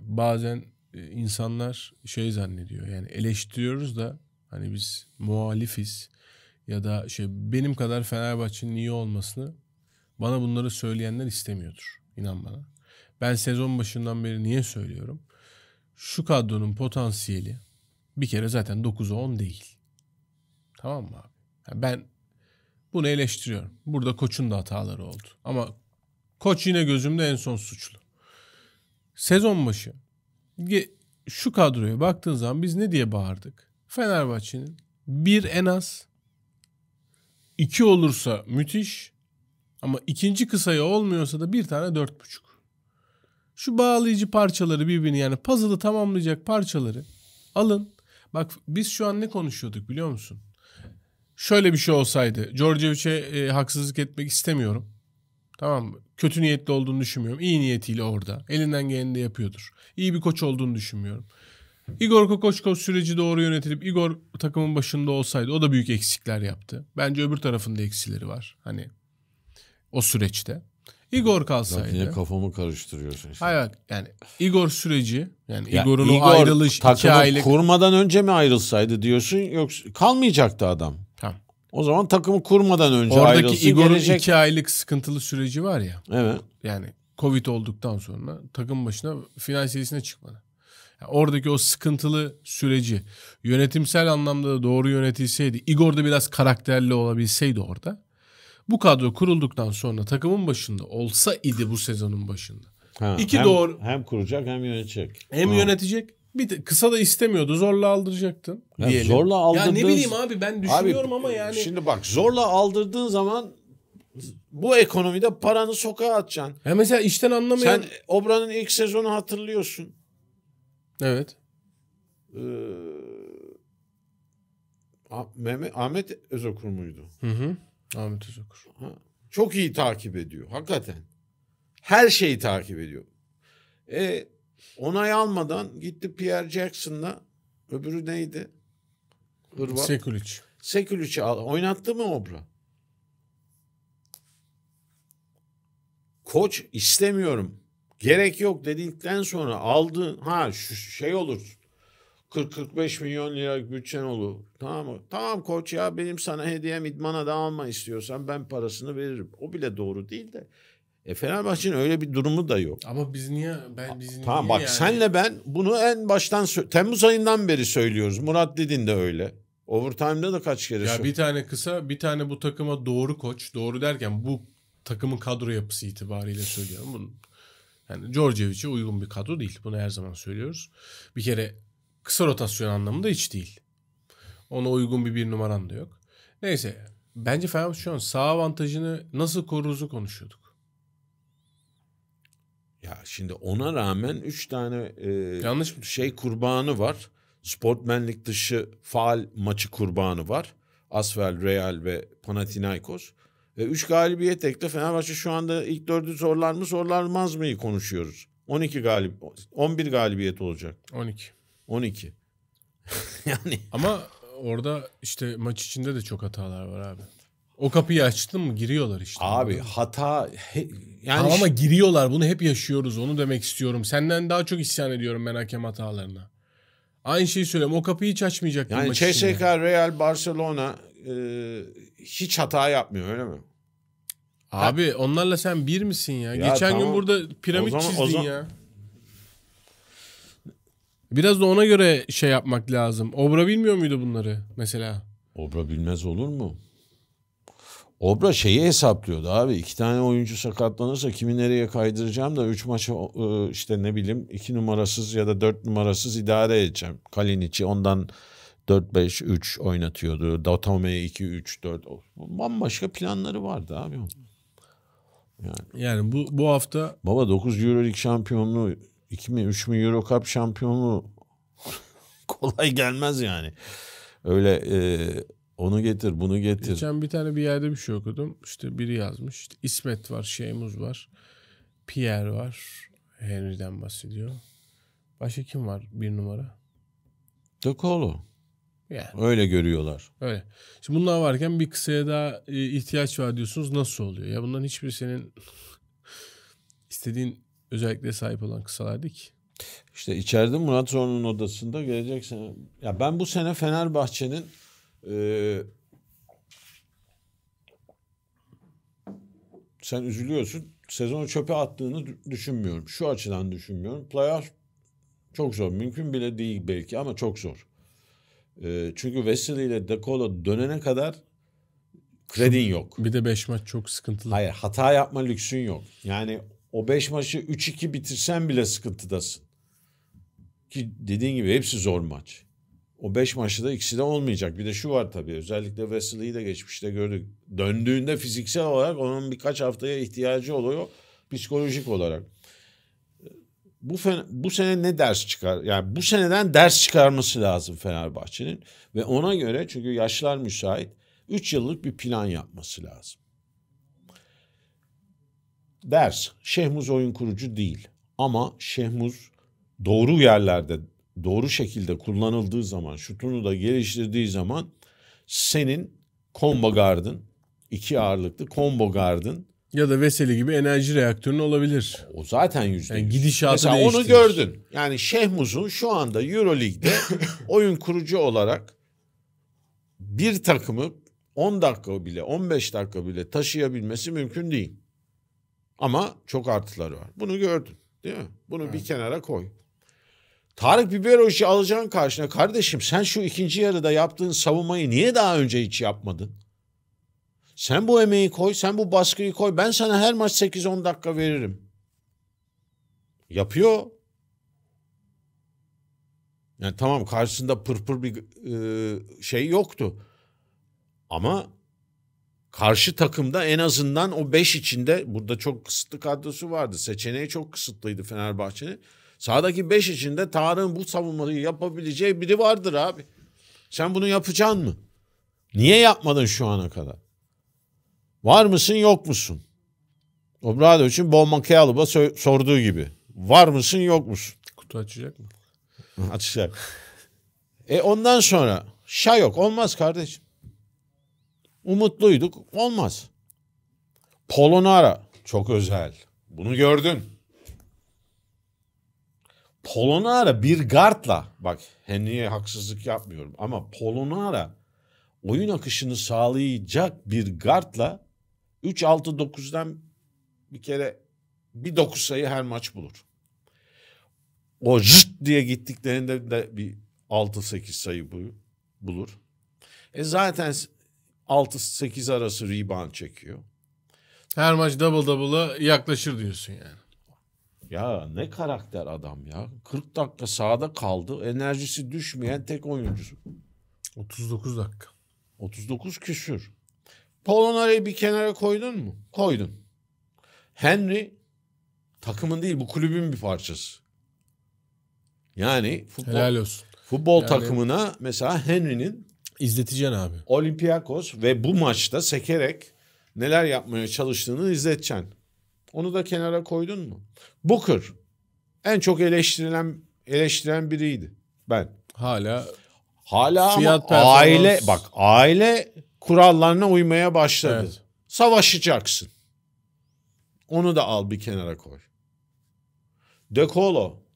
bazen insanlar şey zannediyor yani eleştiriyoruz da hani biz muhalifiz ya da şey benim kadar Fenerbahçe'nin iyi olmasını bana bunları söyleyenler istemiyordur inan bana. Ben sezon başından beri niye söylüyorum? Şu kadronun potansiyeli bir kere zaten 9'a 10 değil. Tamam mı abi? Yani ben bunu eleştiriyorum. Burada koçun da hataları oldu. Ama koç yine gözümde en son suçlu sezon başı şu kadroya baktığın zaman biz ne diye bağırdık? Fenerbahçe'nin bir en az iki olursa müthiş ama ikinci kısayı olmuyorsa da bir tane dört buçuk. Şu bağlayıcı parçaları birbirini yani puzzle'ı tamamlayacak parçaları alın. Bak biz şu an ne konuşuyorduk biliyor musun? Şöyle bir şey olsaydı. Djordjevic'e e, haksızlık etmek istemiyorum. Tamam mı? Kötü niyetli olduğunu düşünmüyorum. İyi niyetiyle orada. Elinden geleni de yapıyordur. İyi bir koç olduğunu düşünmüyorum. Igor Kokoşkov süreci doğru yönetilip Igor takımın başında olsaydı o da büyük eksikler yaptı. Bence öbür tarafında eksileri var. Hani o süreçte. Igor kalsaydı. Zaten kafamı karıştırıyorsun. Işte. Hayır yani Igor süreci yani ya Igor'un Igor, o ayrılış takımı iki kurmadan önce mi ayrılsaydı diyorsun yoksa kalmayacaktı adam. O zaman takımı kurmadan önce Oradaki ayrılsın. Igor'un gelecek... iki aylık sıkıntılı süreci var ya. Evet. Yani Covid olduktan sonra takım başına final serisine çıkmadı. Yani oradaki o sıkıntılı süreci yönetimsel anlamda da doğru yönetilseydi, Igor da biraz karakterli olabilseydi orada. Bu kadro kurulduktan sonra takımın başında olsa idi bu sezonun başında. Ha, İki hem, doğru hem kuracak hem yönetecek. Hem ha. yönetecek bir de kısa da istemiyordu. Zorla aldıracaktın. Yani zorla aldırdığın... Ya ne bileyim abi ben düşünüyorum abi, ama yani. Şimdi bak zorla aldırdığın zaman bu ekonomide paranı sokağa atacaksın. Ya mesela işten anlamayan... Sen Obra'nın ilk sezonu hatırlıyorsun. Evet. Ee, Mehmet, Ahmet Özokur muydu? Hı hı. Ahmet Özokur. Ha. Çok iyi takip ediyor hakikaten. Her şeyi takip ediyor. E, Onay almadan gitti Pierre Jackson'la öbürü neydi? Hırvat. Sekulic. Sekulic'i oynattı mı Obra? Koç istemiyorum. Gerek yok dedikten sonra aldı. Ha şu şey olur. 40-45 milyon lira bütçen olur. Tamam mı? Tamam koç ya benim sana hediyem idmana da alma istiyorsan ben parasını veririm. O bile doğru değil de. E Fenerbahçe'nin öyle bir durumu da yok. Ama biz niye ben biz niye? tamam, bak yani? senle ben bunu en baştan Temmuz ayından beri söylüyoruz. Murat Didin de öyle. Overtime'da da kaç kere Ya söylüyor. bir tane kısa, bir tane bu takıma doğru koç. Doğru derken bu takımın kadro yapısı itibariyle söylüyorum. Bunu yani Djordjevic'e uygun bir kadro değil. Bunu her zaman söylüyoruz. Bir kere kısa rotasyon anlamında hiç değil. Ona uygun bir bir numaran da yok. Neyse bence Fenerbahçe şu an sağ avantajını nasıl korunuzu konuşuyorduk. Ya şimdi ona rağmen üç tane e, yanlış mı? şey kurbanı var. Sportmenlik dışı faal maçı kurbanı var. Asvel, Real ve Panathinaikos. Ve üç galibiyet ekle Fenerbahçe şu anda ilk dördü zorlar mı zorlanmaz mı konuşuyoruz. 12 galip 11 galibiyet olacak. 12. 12. yani ama orada işte maç içinde de çok hatalar var abi. O kapıyı açtın mı giriyorlar işte. Abi hata he, yani tamam ama giriyorlar bunu hep yaşıyoruz onu demek istiyorum. Senden daha çok isyan ediyorum ben hakem hatalarına. Aynı şeyi söylüyorum o kapıyı hiç açmayacaktım. Yani CSK Real Barcelona e, hiç hata yapmıyor öyle mi? Abi ha. onlarla sen bir misin ya? ya Geçen tamam. gün burada piramit zaman, çizdin zaman... ya. Biraz da ona göre şey yapmak lazım. Obra bilmiyor muydu bunları mesela? Obra bilmez olur mu? Obra şeyi hesaplıyordu abi. iki tane oyuncu sakatlanırsa kimi nereye kaydıracağım da üç maçı e, işte ne bileyim iki numarasız ya da dört numarasız idare edeceğim. Kalinic'i ondan 4-5-3 oynatıyordu. Datome'ye 2-3-4. Bambaşka planları vardı abi. Yani, yani bu, bu hafta... Baba 9 Euroleague şampiyonluğu 2 mi 3 mü Euro Cup şampiyonluğu kolay gelmez yani. Öyle e, onu getir, bunu getir. Geçen bir tane bir yerde bir şey okudum. İşte biri yazmış. İşte İsmet var, şeymuz var. Pierre var. Henry'den bahsediyor. Başka kim var bir numara? De Colo. Yani. Öyle görüyorlar. Öyle. Şimdi bunlar varken bir kısaya daha e, ihtiyaç var diyorsunuz. Nasıl oluyor? Ya bunların hiçbir senin istediğin özelliklere sahip olan kısalar değil ki. İşte içeride Murat Zorlu'nun odasında gelecek Ya ben bu sene Fenerbahçe'nin ee, sen üzülüyorsun. Sezonu çöpe attığını düşünmüyorum. Şu açıdan düşünmüyorum. Playoff çok zor. Mümkün bile değil belki ama çok zor. Ee, çünkü Wesley ile Dekola dönene kadar kredin yok. Bir de 5 maç çok sıkıntılı. Hayır hata yapma lüksün yok. Yani o 5 maçı 3-2 bitirsen bile sıkıntıdasın. Ki dediğin gibi hepsi zor maç. O 5 maçta da ikisi de olmayacak. Bir de şu var tabii özellikle Wesley'i de geçmişte gördük. Döndüğünde fiziksel olarak onun birkaç haftaya ihtiyacı oluyor psikolojik olarak. Bu, bu sene ne ders çıkar? Yani bu seneden ders çıkarması lazım Fenerbahçe'nin. Ve ona göre çünkü yaşlar müsait 3 yıllık bir plan yapması lazım. Ders. Şehmuz oyun kurucu değil. Ama Şehmuz doğru yerlerde doğru şekilde kullanıldığı zaman, şutunu da geliştirdiği zaman senin combo gardın iki ağırlıklı combo gardın ya da Veseli gibi enerji reaktörün olabilir. O zaten yüzde yani gidişatı Mesela onu gördün. Yani Şehmuz'un şu anda Euroleague'de oyun kurucu olarak bir takımı 10 dakika bile 15 dakika bile taşıyabilmesi mümkün değil. Ama çok artıları var. Bunu gördün değil mi? Bunu evet. bir kenara koy. Tarık Biberoş'u alacağın karşına kardeşim sen şu ikinci yarıda yaptığın savunmayı niye daha önce hiç yapmadın? Sen bu emeği koy, sen bu baskıyı koy. Ben sana her maç 8-10 dakika veririm. Yapıyor. Yani tamam karşısında pırpır bir e, şey yoktu. Ama karşı takımda en azından o 5 içinde burada çok kısıtlı kadrosu vardı. Seçeneği çok kısıtlıydı Fenerbahçe'nin. Sağdaki beş içinde Tarık'ın bu savunmayı yapabileceği biri vardır abi. Sen bunu yapacaksın mı? Niye yapmadın şu ana kadar? Var mısın yok musun? için Bol Makayalıba sorduğu gibi. Var mısın yok musun? Kutu açacak mı? açacak. E ondan sonra şa yok olmaz kardeşim. Umutluyduk olmaz. Polonara çok özel. Bunu gördün. Polonara bir gardla bak Henry'e haksızlık yapmıyorum ama Polonara oyun akışını sağlayacak bir gardla 3-6-9'dan bir kere bir 9 sayı her maç bulur. O zıt diye gittiklerinde de bir 6-8 sayı bulur. E zaten 6-8 arası rebound çekiyor. Her maç double double'a yaklaşır diyorsun yani. Ya ne karakter adam ya. 40 dakika sahada kaldı. Enerjisi düşmeyen tek oyuncusu. 39 dakika. 39 küsür. Polonara'yı bir kenara koydun mu? Koydun. Henry takımın değil bu kulübün bir parçası. Yani futbol, Helal olsun. futbol yani... takımına mesela Henry'nin izleteceksin abi. Olympiakos ve bu maçta sekerek neler yapmaya çalıştığını izleteceksin. Onu da kenara koydun mu? Booker en çok eleştirilen eleştiren biriydi ben. Hala hala ama aile bak aile kurallarına uymaya başladı. Evet. Savaşacaksın. Onu da al bir kenara koy. De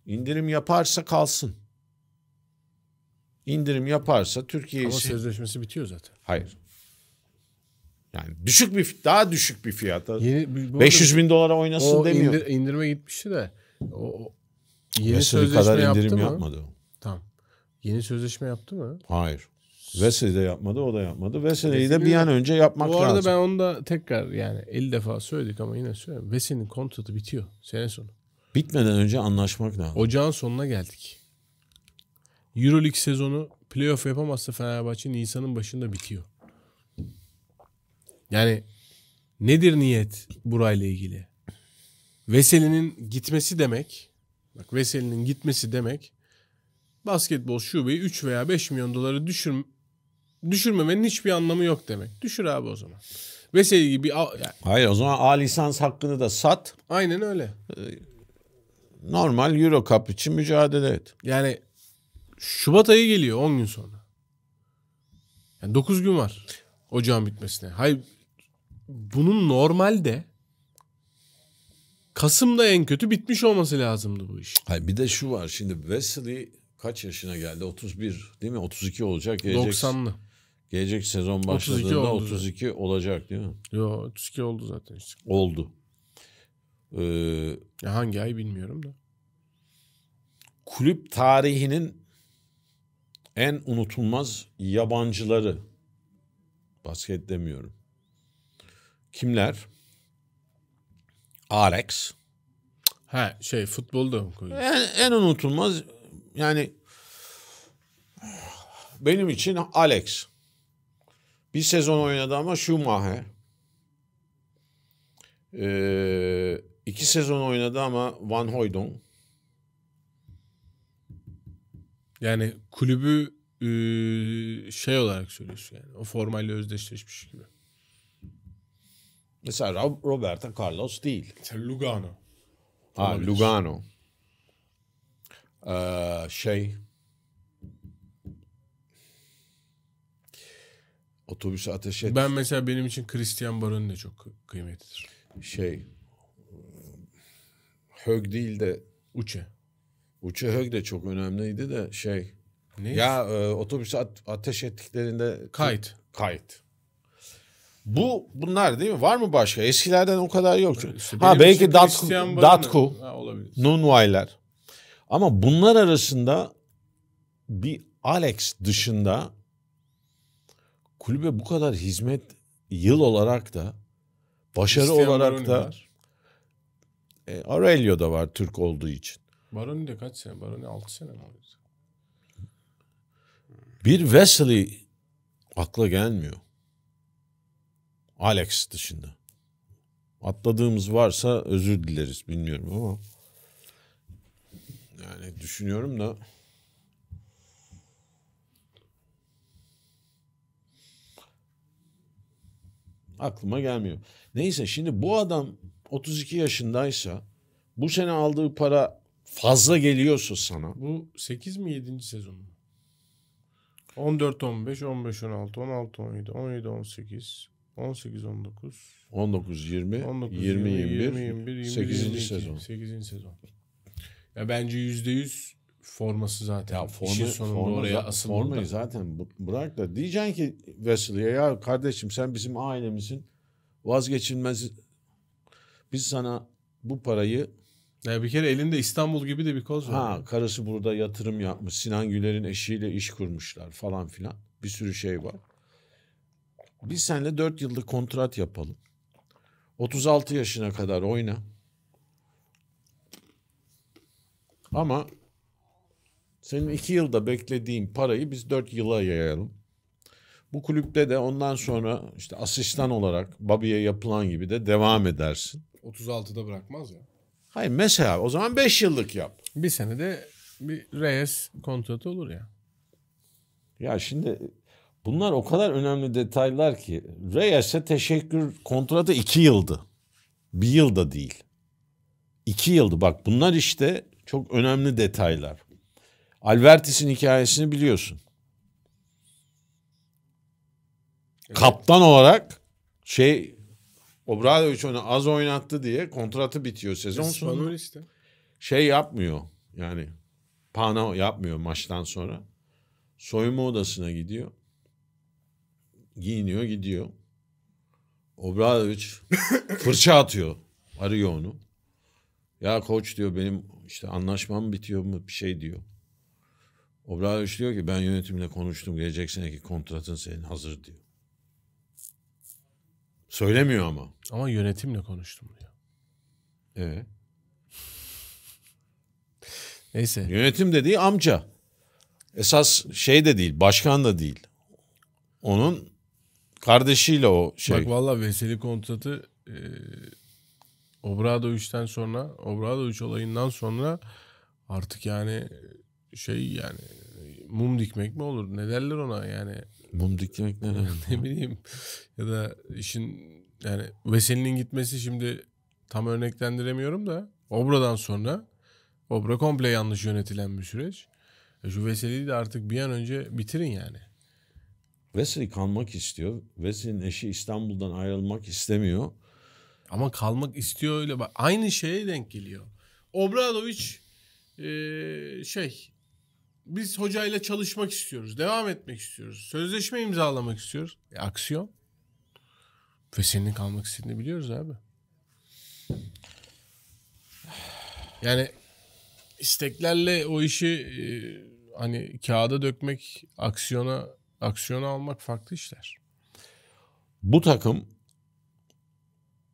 indirim yaparsa kalsın. İndirim yaparsa Türkiye Ama sözleşmesi bitiyor zaten. Hayır. Yani düşük bir daha düşük bir fiyata. Yeni, 500 bin dolara oynasın o demiyor. Indir, indirme gitmişti de. O, yeni Wesley sözleşme kadar yaptı indirim mı? yapmadı o. Tamam. Yeni sözleşme yaptı mı? Hayır. Vesely de yapmadı, o da yapmadı. Vesely'yi de bir an önce yapmak lazım. Bu arada lazım. ben onu da tekrar yani 50 defa söyledik ama yine söylüyorum. Vesely'nin kontratı bitiyor sene sonu. Bitmeden önce anlaşmak lazım. Ocağın sonuna geldik. Euroleague sezonu playoff yapamazsa Fenerbahçe Nisan'ın başında bitiyor. Yani nedir niyet burayla ilgili? Veseli'nin gitmesi demek, bak Veseli'nin gitmesi demek basketbol şubeyi 3 veya 5 milyon doları düşür, düşürmemenin hiçbir anlamı yok demek. Düşür abi o zaman. Veseli gibi... Yani. Hayır o zaman A lisans hakkını da sat. Aynen öyle. Ee, normal Euro Cup için mücadele et. Yani Şubat ayı geliyor 10 gün sonra. Yani 9 gün var ocağın bitmesine. Hayır bunun normalde Kasım'da en kötü bitmiş olması lazımdı bu iş. Hayır bir de şu var şimdi Wesley kaç yaşına geldi? 31 değil mi? 32 olacak. Gelecek, 90'lı. Gelecek sezon başladığında 32, oldu. 32 olacak değil mi? Yok 32 oldu zaten. Işte. Oldu. Ee, ya hangi ay bilmiyorum da. Kulüp tarihinin en unutulmaz yabancıları. Basket demiyorum. Kimler? Alex. Ha şey futbolda mı koyuyorsun? En, en unutulmaz yani benim için Alex. Bir sezon oynadı ama Schumacher. Ee, İki sezon oynadı ama Van Hooydonk. Yani kulübü ıı, şey olarak söylüyorsun yani. O formayla özdeşleşmiş gibi. Mesela Roberto Carlos değil. Mesela Lugano. Ha Olabilir. Lugano. Ee, şey Otobüs ateş et. Ben mesela benim için Christian Barone de çok kıymetlidir. Şey Hög değil de Uçe. Uçe Hög de çok önemliydi de şey. Ne? Ya e, otobüsü ateş ettiklerinde kayıt. Kayıt. Bu bunlar değil mi? Var mı başka? Eskilerden o kadar yok çünkü. ha belki Datku, Datku ha, Ama bunlar arasında bir Alex dışında kulübe bu kadar hizmet yıl olarak da başarı Christian olarak da e, Aurelio da var Türk olduğu için. Baroni de kaç sene? Baroni 6 sene mi? Bir Wesley akla gelmiyor. Alex dışında. Atladığımız varsa özür dileriz bilmiyorum ama yani düşünüyorum da aklıma gelmiyor. Neyse şimdi bu adam 32 yaşındaysa bu sene aldığı para fazla geliyorsa sana. Bu 8 mi 7. sezon mu? 14 15 15 16 16 17 17 18 18 19 19 20 19, 20 20, 21, 21 20, 8. sezon. 8. sezon. Ya bence yüzde yüz forması zaten. Ya forma, İşin sonunda oraya asıl formayı da. zaten bırak da diyeceksin ki Wesley'e ya kardeşim sen bizim ailemizin vazgeçilmez biz sana bu parayı ya bir kere elinde İstanbul gibi de bir koz var. Ha karısı burada yatırım yapmış. Sinan Güler'in eşiyle iş kurmuşlar falan filan. Bir sürü şey var biz seninle 4 yıllık kontrat yapalım. 36 yaşına kadar oyna. Ama senin 2 yılda beklediğin parayı biz 4 yıla yayalım. Bu kulüpte de ondan sonra işte asistan olarak Babi'ye yapılan gibi de devam edersin. 36'da bırakmaz ya. Hayır mesela o zaman 5 yıllık yap. Bir senede bir reyes kontratı olur ya. Ya şimdi Bunlar o kadar önemli detaylar ki. Reyes'e teşekkür kontratı iki yıldı. Bir yılda değil. İki yıldı bak bunlar işte çok önemli detaylar. Alvertis'in hikayesini biliyorsun. Kaptan olarak şey Obradoviç onu az oynattı diye kontratı bitiyor sezon sonu. Şey yapmıyor yani pano yapmıyor maçtan sonra. Soyunma odasına gidiyor giyiniyor gidiyor. Obradovic fırça atıyor. Arıyor onu. Ya koç diyor benim işte anlaşmam bitiyor mu bir şey diyor. Obradovic diyor ki ben yönetimle konuştum gelecek seneki kontratın senin hazır diyor. Söylemiyor ama. Ama yönetimle konuştum diyor. Evet. Neyse. Yönetim dediği amca. Esas şey de değil, başkan da değil. Onun Kardeşiyle o şey. Bak valla Veseli kontratı e, Obrado 3'ten sonra Obrado 3 olayından sonra artık yani şey yani mum dikmek mi olur? Ne derler ona yani? Mum dikmek ne ne bileyim. Ya da işin yani Veseli'nin gitmesi şimdi tam örneklendiremiyorum da Obra'dan sonra Obra komple yanlış yönetilen bir süreç. E, şu Veseli'yi de artık bir an önce bitirin yani. Wesley kalmak istiyor. Wesley'nin eşi İstanbul'dan ayrılmak istemiyor. Ama kalmak istiyor öyle bak. Aynı şeye denk geliyor. Obradovic ee, şey biz hocayla çalışmak istiyoruz. Devam etmek istiyoruz. Sözleşme imzalamak istiyoruz. E, aksiyon. Ve senin kalmak istediğini biliyoruz abi. Yani isteklerle o işi e, hani kağıda dökmek, aksiyona Aksiyonu almak farklı işler. Bu takım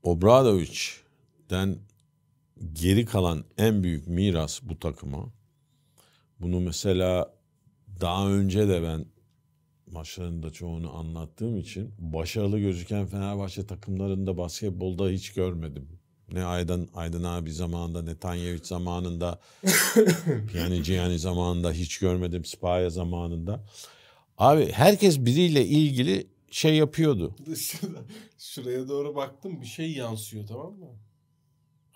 Obradoviç'den geri kalan en büyük miras bu takıma. Bunu mesela daha önce de ben maçlarında da çoğunu anlattığım için başarılı gözüken Fenerbahçe takımlarında basketbolda hiç görmedim. Ne Aydın Aydın abi zamanında ne Tanyeviç zamanında yani Cihani zamanında hiç görmedim Spaya zamanında. Abi herkes biriyle ilgili şey yapıyordu. Şuraya doğru baktım bir şey yansıyor tamam mı?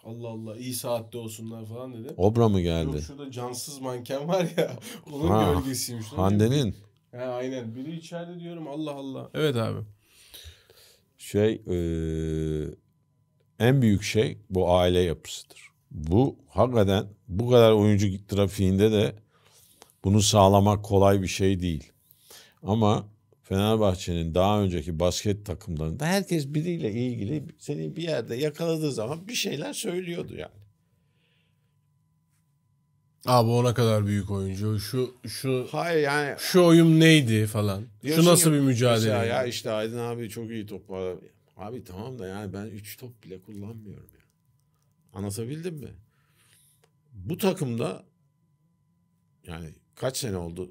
Allah Allah iyi saatte olsunlar falan dedi. Obra mı geldi? Yok şurada cansız manken var ya onun ha, gölgesiymiş. Hande'nin. He aynen biri içeride diyorum Allah Allah. Evet abi. Şey e, en büyük şey bu aile yapısıdır. Bu hakikaten bu kadar oyuncu trafiğinde de bunu sağlamak kolay bir şey değil. Ama Fenerbahçe'nin daha önceki basket takımlarında herkes biriyle ilgili seni bir yerde yakaladığı zaman bir şeyler söylüyordu yani. Abi ona kadar büyük oyuncu. Şu şu Hayır yani şu oyun neydi falan. Şu nasıl ki, bir mücadele? Ya, işte Aydın abi çok iyi top Abi tamam da yani ben 3 top bile kullanmıyorum ya. Anlatabildim mi? Bu takımda yani kaç sene oldu?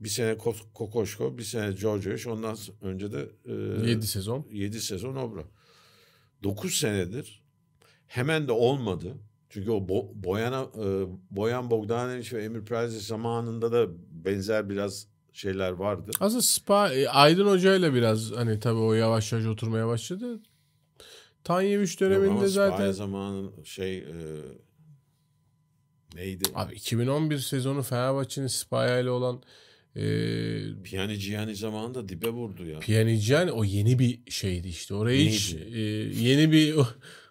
Bir sene Kokoşko, bir sene Georgios. Ondan önce de... E, sezon. 7 sezon Obra. 9 senedir hemen de olmadı. Çünkü o Bo Boyan'a, e, Boyan Bogdanovic ve Emir Prezi zamanında da benzer biraz şeyler vardı. Aslında Spa, e, Aydın Hoca ile biraz hani tabii o yavaş yavaş oturmaya başladı. Tanyeviç döneminde Yok zaten. Spahya zamanın şey e, neydi? Abi 2011 sezonu Fenerbahçe'nin Spahya ile olan ee, Piyani Ciyani zamanında dibe vurdu ya. Piyani o yeni bir şeydi işte. Oraya hiç e, yeni bir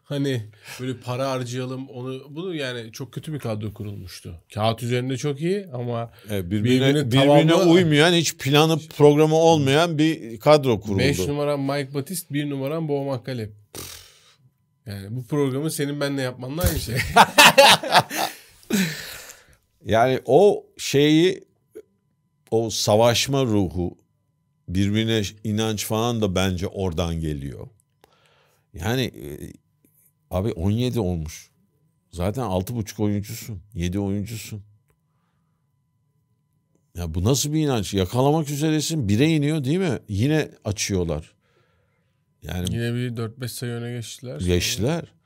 hani böyle para harcayalım onu bunu yani çok kötü bir kadro kurulmuştu. Kağıt üzerinde çok iyi ama e, birbirine, birbirine, uymayan hiç planı programı olmayan bir kadro kuruldu. 5 numaran Mike Batist 1 numaran Bo McCaleb. Yani bu programı senin benle yapmanla aynı şey. yani o şeyi o savaşma ruhu, birbirine inanç falan da bence oradan geliyor. Yani e, abi 17 olmuş. Zaten 6,5 oyuncusun, 7 oyuncusun. Ya bu nasıl bir inanç? Yakalamak üzeresin. Bire iniyor değil mi? Yine açıyorlar. Yani Yine bir 4-5 sayı öne geçtiler. Geçtiler.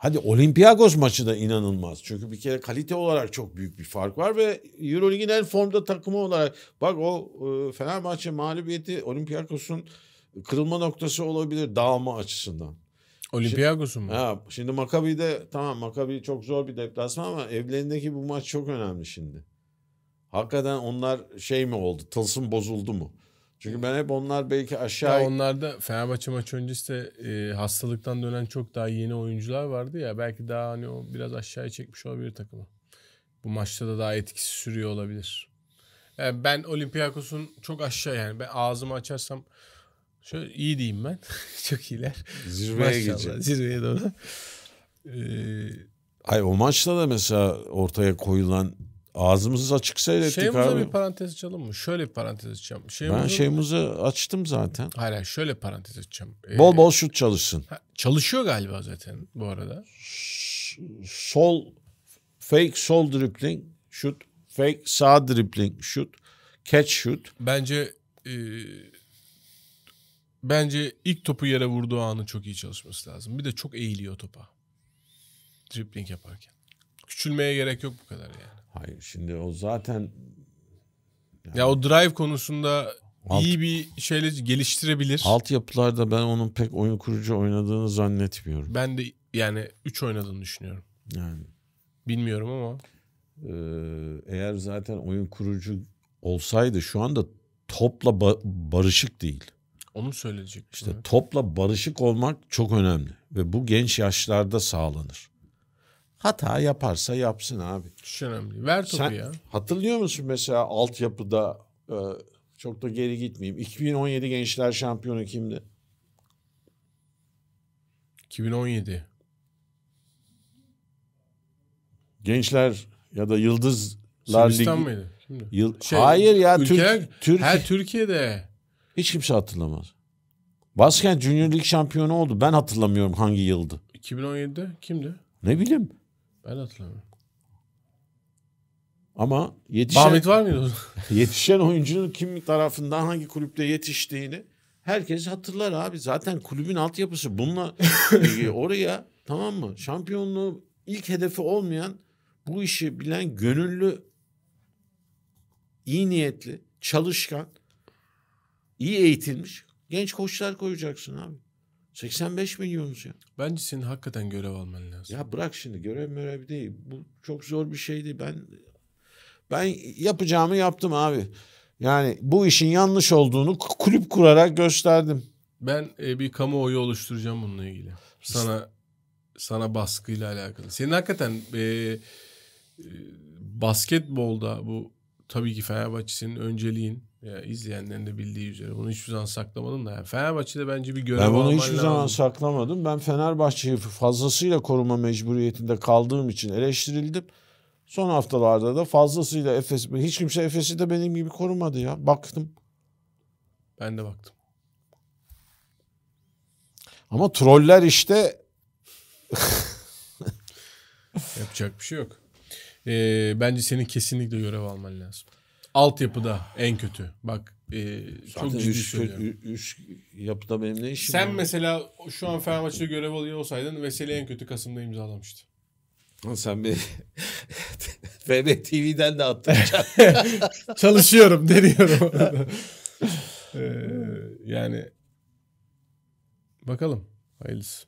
Hadi Olympiakos maçı da inanılmaz. Çünkü bir kere kalite olarak çok büyük bir fark var ve Eurolig'in en formda takımı olarak bak o e, Fenerbahçe mağlubiyeti Olympiakos'un kırılma noktası olabilir dağılma açısından. Olympiakos'un mu? Ha, şimdi Makabi'de tamam Makabi çok zor bir deplasman ama evlerindeki bu maç çok önemli şimdi. Hakikaten onlar şey mi oldu? Tılsım bozuldu mu? Çünkü ben hep onlar belki aşağı... Ya onlarda Fenerbahçe maçı öncesi de e, hastalıktan dönen çok daha yeni oyuncular vardı ya. Belki daha hani o biraz aşağıya çekmiş olabilir takımı. Bu maçta da daha etkisi sürüyor olabilir. Yani ben Olympiakos'un çok aşağı yani. Ben ağzımı açarsam şöyle iyi diyeyim ben. çok iyiler. Zirveye geçecek. Zirveye doğru. Ee, Ay o maçta da mesela ortaya koyulan Ağzımız açık ilettik Şeyimize abi. bir parantez açalım mı? Şöyle bir parantez açacağım. Şeyimize ben şeyimizi açtım zaten. Hala hayır şöyle parantez açacağım. Ee, bol bol şut çalışsın. Ha, çalışıyor galiba zaten bu arada. Sol fake sol dribbling şut, fake sağ dribbling şut, catch shoot. Bence e, bence ilk topu yere vurduğu anı çok iyi çalışması lazım. Bir de çok eğiliyor topa. Dribbling yaparken. Küçülmeye gerek yok bu kadar yani. Hayır şimdi o zaten... Yani... Ya o drive konusunda Alt, iyi bir şeyle geliştirebilir. Altyapılarda ben onun pek oyun kurucu oynadığını zannetmiyorum. Ben de yani 3 oynadığını düşünüyorum. Yani. Bilmiyorum ama. Ee, eğer zaten oyun kurucu olsaydı şu anda topla ba- barışık değil. Onu söyleyecek. İşte mi? topla barışık olmak çok önemli ve bu genç yaşlarda sağlanır. Hata yaparsa yapsın abi. Hiç önemli. Ver topu Sen, ya. Hatırlıyor musun mesela altyapıda e, çok da geri gitmeyeyim. 2017 Gençler Şampiyonu kimdi? 2017. Gençler ya da Yıldızlar Sırbistan Ligi. mıydı? Şimdi. Yıl... Şey, Hayır ya ülkeler, Türk, Türk... Her Türkiye'de. Hiç kimse hatırlamaz. Basken Junior Lig şampiyonu oldu. Ben hatırlamıyorum hangi yıldı. 2017'de kimdi? Ne bileyim. Ben hatırlamıyorum. Ama yetişen... Bahmet var mıydı? yetişen oyuncunun kim tarafından hangi kulüpte yetiştiğini herkes hatırlar abi. Zaten kulübün altyapısı bununla oraya tamam mı? Şampiyonluğu ilk hedefi olmayan bu işi bilen gönüllü iyi niyetli, çalışkan, iyi eğitilmiş genç koçlar koyacaksın abi. 85 milyonuz ya. Bence senin hakikaten görev alman lazım. Ya bırak şimdi görev mörev değil. Bu çok zor bir şeydi. Ben ben yapacağımı yaptım abi. Yani bu işin yanlış olduğunu kulüp kurarak gösterdim. Ben e, bir kamuoyu oluşturacağım bununla ilgili. Sana işte... sana baskıyla alakalı. Senin hakikaten e, e, basketbolda bu tabii ki Fenerbahçe'nin önceliğin ya izleyenlerin de bildiği üzere bunu hiçbir zaman saklamadım da. Yani Fenerbahçe'de bence bir görev Ben bunu hiçbir lazım. zaman saklamadım. Ben Fenerbahçe'yi fazlasıyla koruma mecburiyetinde kaldığım için eleştirildim. Son haftalarda da fazlasıyla Efes hiç kimse Efes'i de benim gibi korumadı ya. Baktım. Ben de baktım. Ama troller işte yapacak bir şey yok. Ee, bence senin kesinlikle görev alman lazım. Altyapıda en kötü. Bak e, çok ciddi üç, söylüyorum. Üç yapıda benim ne işim Sen var? mesela şu an Fenerbahçe'de görev alıyor olsaydın Veseli en kötü Kasım'da imzalamıştı. Sen bir FB TV'den de attın. Çalışıyorum deniyorum. ee, yani bakalım hayırlısı.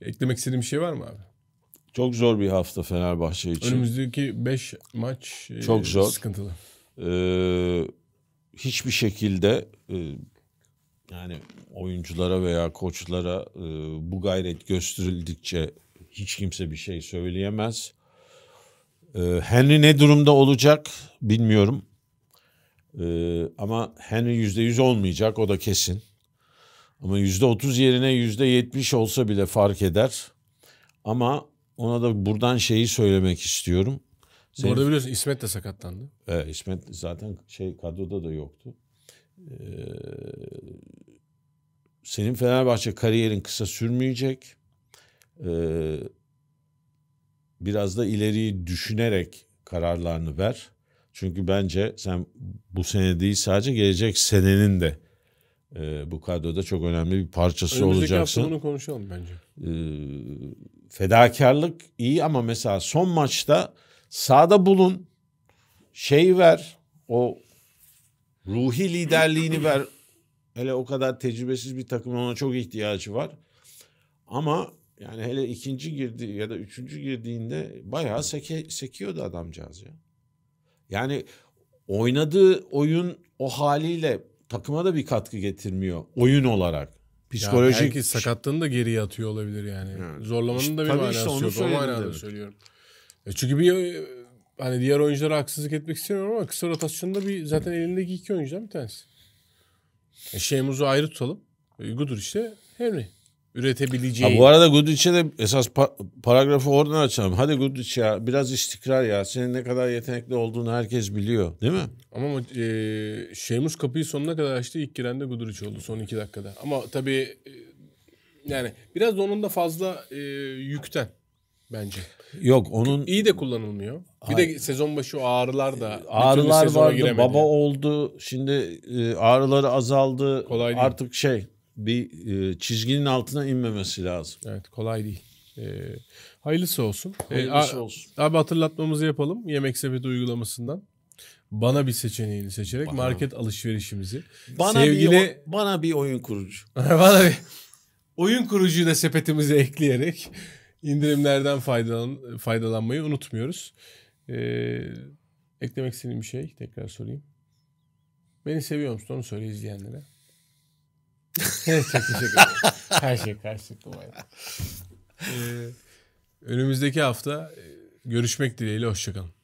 Eklemek istediğim bir şey var mı abi? Çok zor bir hafta Fenerbahçe için. Önümüzdeki 5 maç e, çok e, zor. sıkıntılı. Ee, hiçbir şekilde e, yani oyunculara veya koçlara e, bu gayret gösterildikçe hiç kimse bir şey söyleyemez. E, Henry ne durumda olacak bilmiyorum. E, ama Henry yüzde yüz olmayacak o da kesin. Ama yüzde otuz yerine yüzde yetmiş olsa bile fark eder. Ama ona da buradan şeyi söylemek istiyorum. Bu arada biliyorsun İsmet de sakatlandı. Evet İsmet zaten şey kadroda da yoktu. Ee, senin Fenerbahçe kariyerin kısa sürmeyecek. Ee, biraz da ileriyi düşünerek kararlarını ver. Çünkü bence sen bu sene değil sadece gelecek senenin de e, bu kadroda çok önemli bir parçası Önümüzdeki olacaksın. Önümüzdeki hafta bunu konuşalım bence. E, fedakarlık iyi ama mesela son maçta sağda bulun, şey ver, o ruhi liderliğini ver. Hele o kadar tecrübesiz bir takımın ona çok ihtiyacı var. Ama yani hele ikinci girdi ya da üçüncü girdiğinde bayağı seke, sekiyordu adamcağız ya. Yani oynadığı oyun o haliyle takıma da bir katkı getirmiyor oyun olarak. Psikolojik yani belki sakatlığını da geriye atıyor olabilir yani. yani. Zorlamanın işte, da bir manası işte yok. O manada söylüyorum. E çünkü bir e, hani diğer oyunculara haksızlık etmek istemiyorum ama kısa rotasyonda bir zaten elindeki iki oyuncudan bir tanesi. E Şeymuz'u ayrı tutalım. E, Gudur işte Henry üretebileceği. Ha, bu arada Gudric'e de esas pa- paragrafı oradan açalım. Hadi Gudric ya biraz istikrar ya. Senin ne kadar yetenekli olduğunu herkes biliyor değil mi? Ama e, Şeymus kapıyı sonuna kadar açtı. İlk giren de Gudric oldu son iki dakikada. Ama tabii e, yani biraz da onun da fazla e, yükten. Bence. Yok onun iyi de kullanılmıyor. Bir Hayır. de sezon başı ağrılar da ağrılar vardı. Giremedi. Baba oldu. Şimdi e, ağrıları azaldı. Kolay değil. Artık şey bir e, çizginin altına inmemesi lazım. Evet kolay değil. E, hayırlısı olsun. Hayırlısı e, olsun. Abi hatırlatmamızı yapalım. Yemek sepeti uygulamasından bana bir seçeneğini seçerek bana. market alışverişimizi. Bana sevgili bir, bana bir oyun kurucu. bana bir oyun kurucuyu da sepetimize ekleyerek İndirimlerden faydalan, faydalanmayı unutmuyoruz. Ee, eklemek istediğim bir şey tekrar sorayım. Beni seviyor musun onu söyle izleyenlere. evet, çok teşekkür ederim. Her şey karşılıklı ee, Önümüzdeki hafta e, görüşmek dileğiyle hoşçakalın.